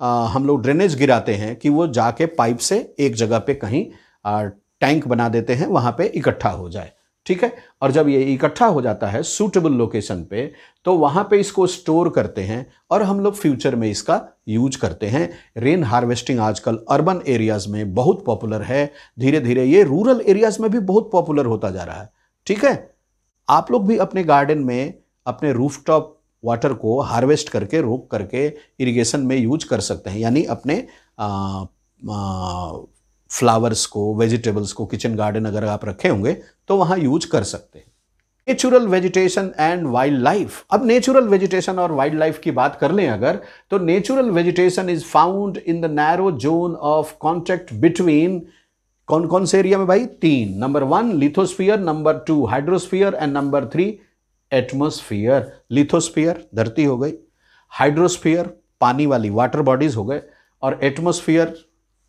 आ, हम लोग ड्रेनेज गिराते हैं कि वो जाके पाइप से एक जगह पे कहीं टैंक बना देते हैं वहाँ पे इकट्ठा हो जाए ठीक है और जब ये इकट्ठा हो जाता है सूटेबल लोकेशन पे तो वहाँ पे इसको स्टोर करते हैं और हम लोग फ्यूचर में इसका यूज करते हैं रेन हार्वेस्टिंग आजकल अर्बन एरियाज़ में बहुत पॉपुलर है धीरे धीरे ये रूरल एरियाज़ में भी बहुत पॉपुलर होता जा रहा है ठीक है आप लोग भी अपने गार्डन में अपने रूफटॉप वाटर को हार्वेस्ट करके रोक करके इरिगेशन में यूज कर सकते हैं यानी अपने आ, आ, फ्लावर्स को वेजिटेबल्स को किचन गार्डन अगर आप रखे होंगे तो वहाँ यूज कर सकते हैं natural vegetation and wild life अब नेचुरल वेजिटेशन और वाइल्ड लाइफ की बात कर लें अगर तो natural vegetation is found in the narrow zone of contact between कौन कौन से एरिया में भाई तीन number one lithosphere number two hydrosphere and number three atmosphere lithosphere धरती हो गई हाइड्रोस्फियर पानी वाली वाटर बॉडीज हो गए और एटमोस्फियर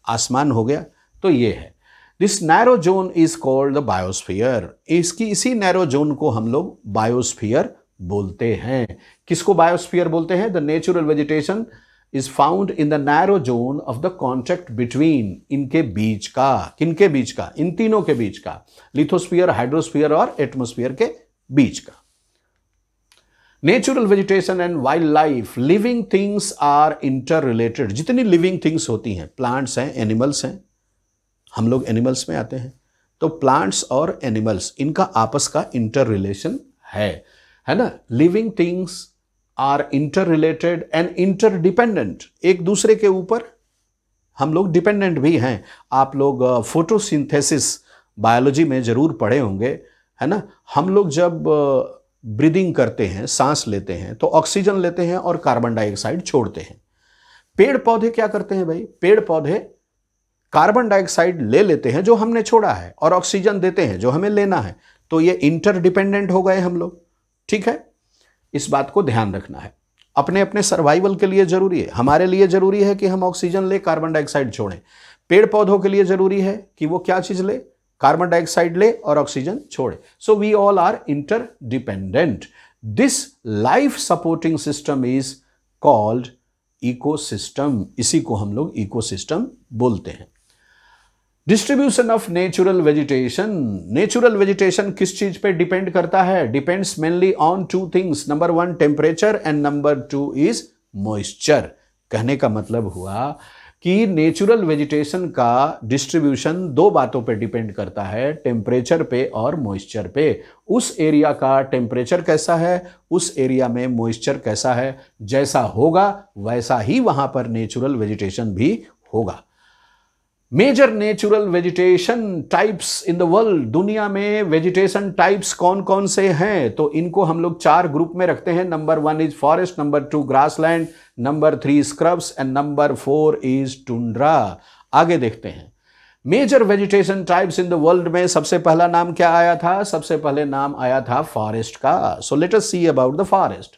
आसमान हो गया तो ये है this narrow zone is called the biosphere इसकी इसी नैरो जोन को हम लोग बायोस्फीयर बोलते हैं किसको बायोस्फीयर बोलते हैं the natural vegetation is found in the narrow zone of the contract between इनके बीच का किनके बीच का इन तीनों के बीच का लिथोस्फियर हाइड्रोस्फियर और एटमोस्फियर के बीच का natural vegetation and wild life living things are inter related जितनी लिविंग थिंग्स होती हैं प्लांट्स हैं एनिमल्स हैं हम लोग एनिमल्स में आते हैं तो प्लांट्स और एनिमल्स इनका आपस का इंटर रिलेशन है है ना living things are inter related and inter dependent एक दूसरे के ऊपर हम लोग डिपेंडेंट भी हैं आप लोग फोटोसिंथेसिस बायोलॉजी में ज़रूर पढ़े होंगे है ना हम लोग जब ब्रीदिंग करते हैं सांस लेते हैं तो ऑक्सीजन लेते हैं और कार्बन डाइऑक्साइड छोड़ते हैं पेड़ पौधे क्या करते हैं भाई पेड़ पौधे कार्बन डाइऑक्साइड ले लेते हैं जो हमने छोड़ा है और ऑक्सीजन देते हैं जो हमें लेना है तो ये इंटरडिपेंडेंट हो गए हम लोग ठीक है इस बात को ध्यान रखना है अपने अपने सर्वाइवल के लिए जरूरी है हमारे लिए जरूरी है कि हम ऑक्सीजन ले कार्बन डाइऑक्साइड छोड़ें पेड़ पौधों के लिए जरूरी है कि वो क्या चीज़ ले कार्बन डाइऑक्साइड ले और ऑक्सीजन छोड़े so we all are interdependent this life supporting system is called ecosystem इसी को हम लोग इकोसिस्टम बोलते हैं distribution of natural vegetation natural vegetation किस चीज पे डिपेंड करता है depends mainly on two things number one temperature and number two is moisture कहने का मतलब हुआ कि नेचुरल वेजिटेशन का डिस्ट्रीब्यूशन दो बातों पे डिपेंड करता है टेम्परेचर पे और मॉइस्चर पे उस एरिया का टेम्परेचर कैसा है उस एरिया में मॉइस्चर कैसा है जैसा होगा वैसा ही वहाँ पर नेचुरल वेजिटेशन भी होगा major natural vegetation types in the world दुनिया में वेजिटेशन टाइप्स कौन कौन से हैं तो इनको हम लोग चार ग्रुप में रखते हैं number one is forest number two grassland number three scrubs and number four is tundra आगे देखते हैं major vegetation types in the world में सबसे पहला नाम क्या आया था सबसे पहले नाम आया था फॉरेस्ट का so let us see about the forest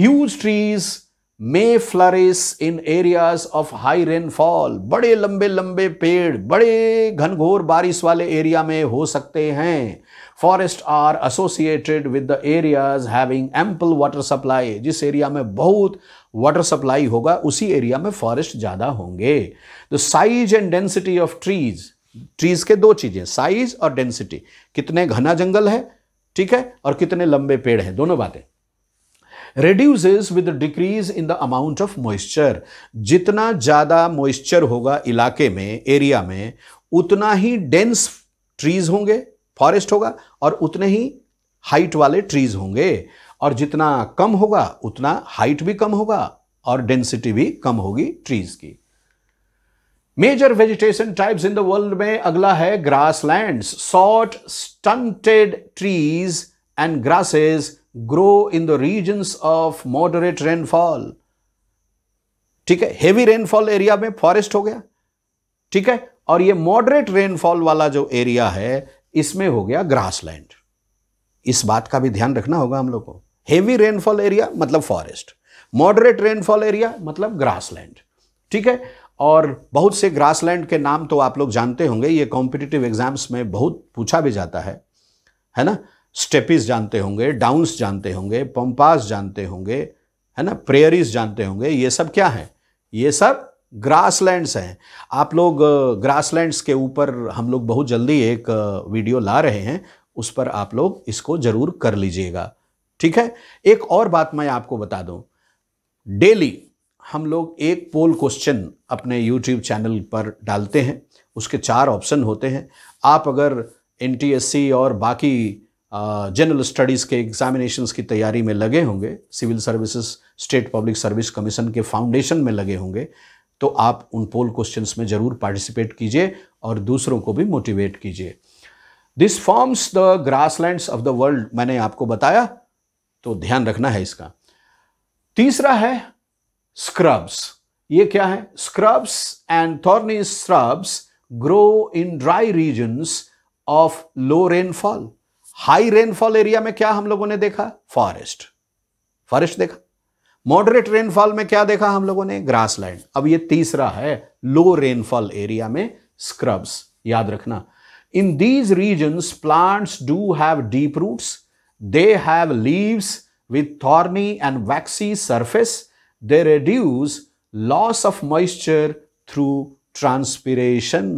huge trees may flourish in areas of high rainfall बड़े लंबे लंबे पेड़ बड़े घनघोर बारिश वाले एरिया में हो सकते हैं forests are associated with the areas having ample water supply जिस एरिया में बहुत वाटर सप्लाई होगा उसी एरिया में फॉरेस्ट ज़्यादा होंगे the size and density of trees trees के दो चीज़ें साइज और डेंसिटी कितने घना जंगल है ठीक है और कितने लंबे पेड़ हैं दोनों बातें reduces with decrease in the amount of moisture जितना ज़्यादा मॉइस्चर होगा इलाके में एरिया में उतना ही डेंस ट्रीज होंगे फॉरेस्ट होगा और उतने ही हाइट वाले ट्रीज होंगे और जितना कम होगा उतना हाइट भी कम होगा और डेंसिटी भी कम होगी ट्रीज की major vegetation types in the world में अगला है grasslands short stunted trees and grasses grow in the regions of moderate rainfall ठीक है हेवी रेनफॉल एरिया में फॉरेस्ट हो गया ठीक है और ये मॉडरेट रेनफॉल वाला जो एरिया है इसमें हो गया ग्रासलैंड इस बात का भी ध्यान रखना होगा हम लोग को हेवी रेनफॉल एरिया मतलब फॉरेस्ट मॉडरेट रेनफॉल एरिया मतलब ग्रासलैंड ठीक है और बहुत से ग्रासलैंड के नाम तो आप लोग जानते होंगे ये कॉम्पिटिटिव एग्जाम्स में बहुत पूछा भी जाता है है ना स्टेपिस जानते होंगे डाउंस जानते होंगे पंपास जानते होंगे है ना प्रेयरिस जानते होंगे ये सब क्या है ये सब ग्रासलैंड्स हैं आप लोग ग्रासलैंड्स के ऊपर हम लोग बहुत जल्दी एक वीडियो ला रहे हैं उस पर आप लोग इसको जरूर कर लीजिएगा ठीक है एक और बात मैं आपको बता दूं डेली हम लोग एक पोल क्वेश्चन अपने यूट्यूब चैनल पर डालते हैं उसके चार ऑप्शन होते हैं आप अगर एन और बाकी जनरल स्टडीज़ के एग्जामिनेशंस की तैयारी में लगे होंगे civil services state public service commission के फाउंडेशन में लगे होंगे तो आप उन पोल क्वेश्चंस में ज़रूर पार्टिसिपेट कीजिए और दूसरों को भी मोटिवेट कीजिए this forms the grasslands of the world मैंने आपको बताया तो ध्यान रखना है इसका तीसरा है स्क्रब्स ये क्या है scrubs and thorny scrubs grow in dry regions of low rainfall high rainfall area में क्या हम लोगों ने देखा फॉरेस्ट फॉरेस्ट देखा मॉडरेट रेनफॉल में क्या देखा हम लोगों ने ग्रासलैंड अब ये तीसरा है लो रेनफॉल एरिया में स्क्रब्स याद रखना in these region plants do have deep roots they have leaves with thorny and waxy surface they reduce loss of moisture through transpiration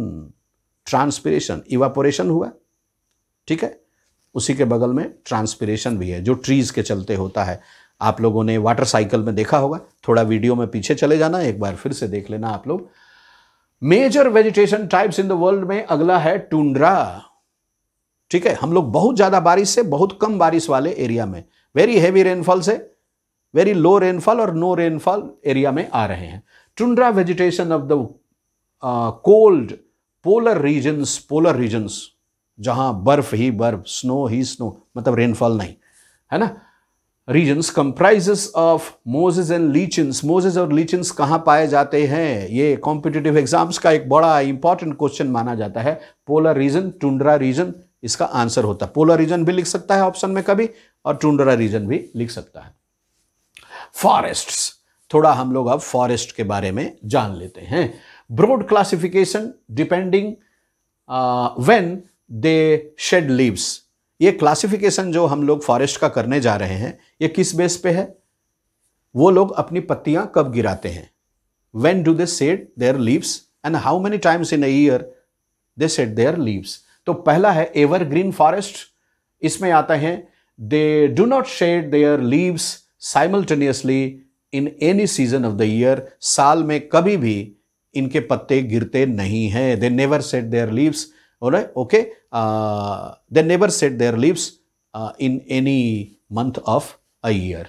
transpiration evaporation हुआ ठीक है उसी के बगल में ट्रांसपिरेशन भी है जो ट्रीज़ के चलते होता है आप लोगों ने वाटर साइकिल में देखा होगा थोड़ा वीडियो में पीछे चले जाना एक बार फिर से देख लेना आप लोग major vegetation types in the world में अगला है टूंड्रा ठीक है हम लोग बहुत ज़्यादा बारिश से बहुत कम बारिश वाले एरिया में वेरी हैवी रेनफॉल से वेरी लो रेनफॉल और नो रेनफॉल एरिया में आ रहे हैं tundra vegetation of the cold polar regions polar regions जहां बर्फ ही बर्फ स्नो ही स्नो मतलब रेनफॉल नहीं है ना regions comprises of mosses and lichens mosses और लीचन्स कहाँ पाए जाते हैं ये कॉम्पिटिटिव एग्जाम्स का एक बड़ा इंपॉर्टेंट क्वेश्चन माना जाता है पोलर रीजन टुंड्रा रीजन इसका आंसर होता है पोलर रीजन भी लिख सकता है ऑप्शन में कभी और टुंड्रा रीजन भी लिख सकता है फॉरेस्ट थोड़ा हम लोग अब फॉरेस्ट के बारे में जान लेते हैं broad classification depending when they shed leaves ये क्लासिफिकेशन जो हम लोग फॉरेस्ट का करने जा रहे हैं ये किस बेस पे है वो लोग अपनी पत्तियां कब गिराते हैं when do they shed their leaves and how many times in a they they their leaves तो पहला है एवर ग्रीन फॉरेस्ट इसमें आता है they do not shed their leaves simultaneously in any season of the year साल में कभी भी इनके पत्ते गिरते नहीं हैं they never shed their leaves All right, okay. Uh, they never set their leaves uh, in any month of a year.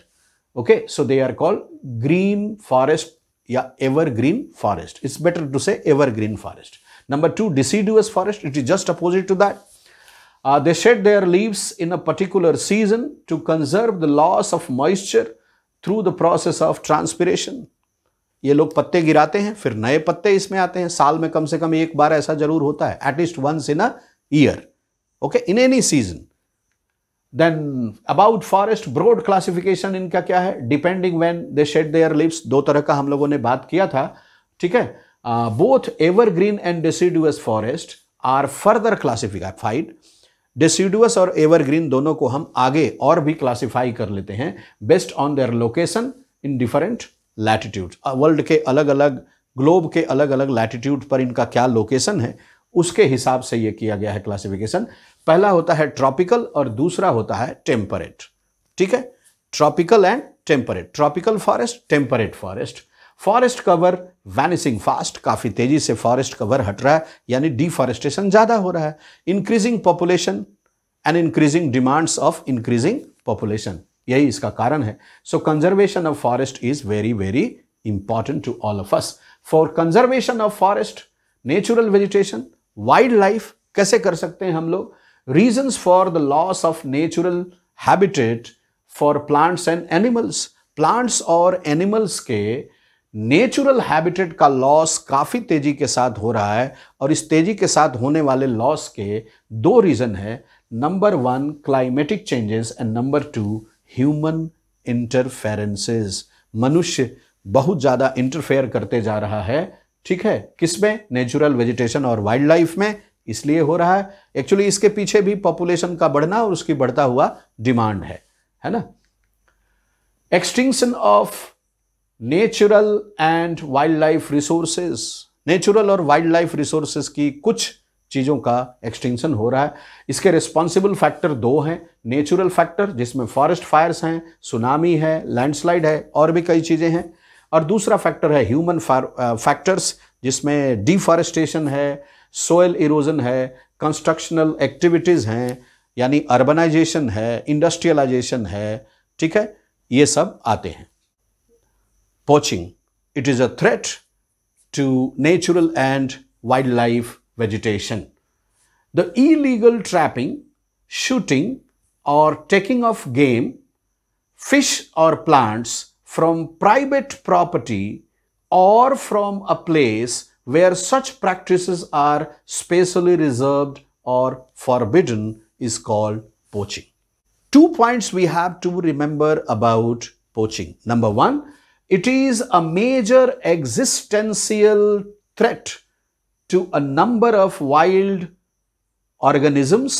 Okay, so they are called green forest, yeah, evergreen forest. It's better to say evergreen forest. Number two, deciduous forest, it is just opposite to that. Uh, they shed their leaves in a particular season to conserve the loss of moisture through the process of transpiration. ये लोग पत्ते गिराते हैं फिर नए पत्ते इसमें आते हैं साल में कम से कम एक बार ऐसा जरूर होता है at least once in a year okay in any season then about forest broad classification इनका क्या है depending when they shed their leaves दो तरह का हम लोगों ने बात किया था ठीक है both evergreen and deciduous forest are further classified deciduous और एवरग्रीन दोनों को हम आगे और भी क्लासिफाई कर लेते हैं based on their location in different latitude world के अलग अलग ग्लोब के अलग अलग लैटिट्यूड पर इनका क्या लोकेशन है उसके हिसाब से ये किया गया है क्लासिफिकेशन पहला होता है ट्रॉपिकल और दूसरा होता है टेम्परेट ठीक है tropical and temperate tropical forest temperate forest forest cover vanishing fast काफ़ी तेज़ी से फॉरेस्ट कवर हट रहा है यानी डिफॉरेस्टेशन ज़्यादा हो रहा है increasing population and increasing demands of increasing population यही इसका कारण है so conservation of forest is very very important to all of us for conservation of forest natural vegetation wild life कैसे कर सकते हैं हम लोग reason for the loss of natural habitat for plants and animals plants और animals के natural habitat का loss काफ़ी तेज़ी के साथ हो रहा है और इस तेज़ी के साथ होने वाले लॉस के दो रीज़न है number one climatic changes and number two human interferences मनुष्य बहुत ज़्यादा इंटरफेयर करते जा रहा है ठीक है किसमें नेचुरल वेजिटेशन और वाइल्ड लाइफ में इसलिए हो रहा है एक्चुअली इसके पीछे भी पॉपुलेशन का बढ़ना और उसकी बढ़ता हुआ डिमांड है है ना extinction of natural and wild life resources natural और वाइल्ड लाइफ रिसोर्सेज की कुछ चीज़ों का एक्सटेंशन हो रहा है इसके रिस्पॉन्सिबल फैक्टर दो हैं नेचुरल फैक्टर जिसमें फॉरेस्ट फायर्स हैं सुनामी है लैंडस्लाइड है और भी कई चीज़ें हैं और दूसरा फैक्टर है ह्यूमन फैक्टर्स uh, जिसमें डिफॉरेस्टेशन है सोयल इरोजन है कंस्ट्रक्शनल एक्टिविटीज़ हैं यानी अर्बनाइजेशन है इंडस्ट्रियलाइजेशन है ठीक है ये सब आते हैं poaching it is a threat to natural and wild life vegetation. The illegal trapping, shooting or taking of game, fish or plants from private property or from a place where such practices are specially reserved or forbidden is called poaching. Two points we have to remember about poaching. Number one, it is a major existential threat to a number of wild organisms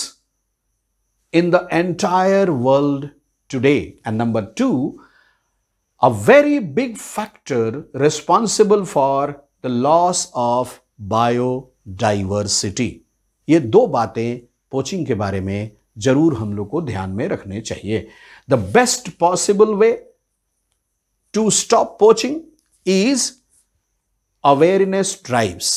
in the entire world today. And number two, a very big factor responsible for the loss of biodiversity. ये दो बातें poaching के बारे में जरूर हम लोग को ध्यान में रखने चाहिए the best possible way to stop poaching is awareness drives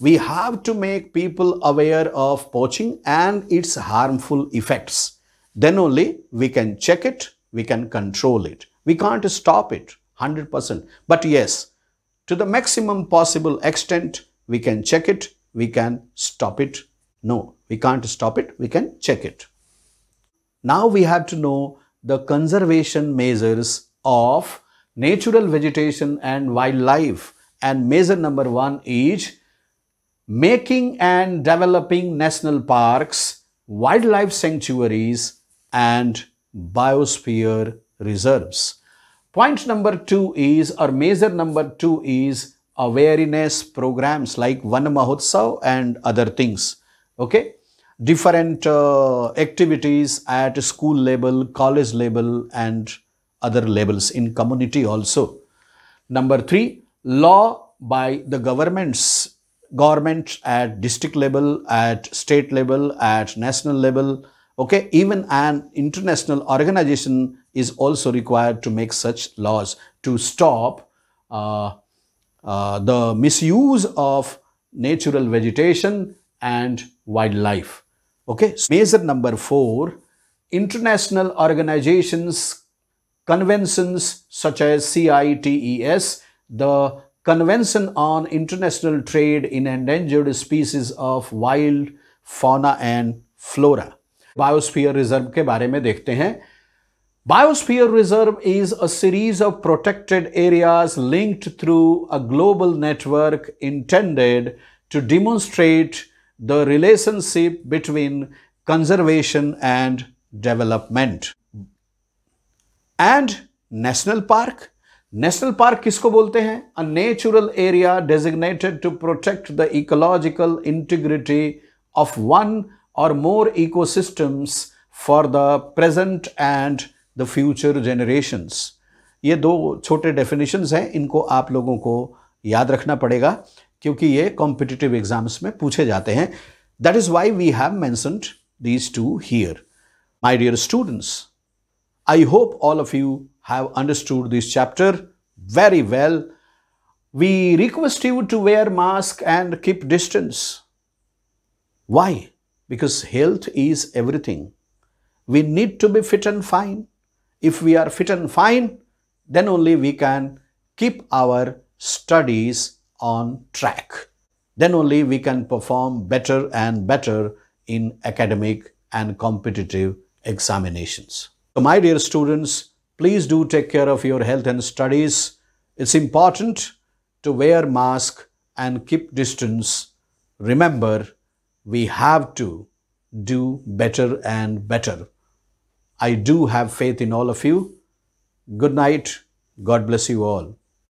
we have to make people aware of poaching and its harmful effects. Then only we can check it, we can control it. We can't stop it 100%. But yes, to the maximum possible extent, we can check it, we can stop it. No, we can't stop it, we can check it. Now we have to know the conservation measures of natural vegetation and wildlife. And measure number one is making and developing national parks, wildlife sanctuaries, and biosphere reserves. Point number two is, or measure number two is awareness programs like Van Mahotsav and other things. Okay. Different uh, activities at school level, college level and other levels in community also. Number three, law by the governments government at district level, at state level, at national level, okay, even an international organization is also required to make such laws to stop uh, uh, the misuse of natural vegetation and wildlife. Okay, measure number four, international organizations, conventions such as CITES, the Convention on International Trade in Endangered Species of Wild Fauna and Flora. Biosphere Reserve के बारे में देखते हैं. Biosphere Reserve is a series of protected areas linked through a global network intended to demonstrate the relationship between conservation and development. And National Park? National park किसको बोलते हैं a natural area designated to protect the ecological integrity of one और more ecosystems for the present and the future generations ये दो छोटे definitions हैं इनको आप लोगों को याद रखना पड़ेगा क्योंकि ये कॉम्पिटिटिव एग्जाम्स में पूछे जाते हैं that is why we have mentioned these two here my dear students I hope all of you have understood this chapter very well. We request you to wear mask and keep distance. Why? Because health is everything. We need to be fit and fine. If we are fit and fine, then only we can keep our studies on track. Then only we can perform better and better in academic and competitive examinations. So my dear students, please do take care of your health and studies. It's important to wear mask and keep distance. Remember, we have to do better and better. I do have faith in all of you. Good night. God bless you all.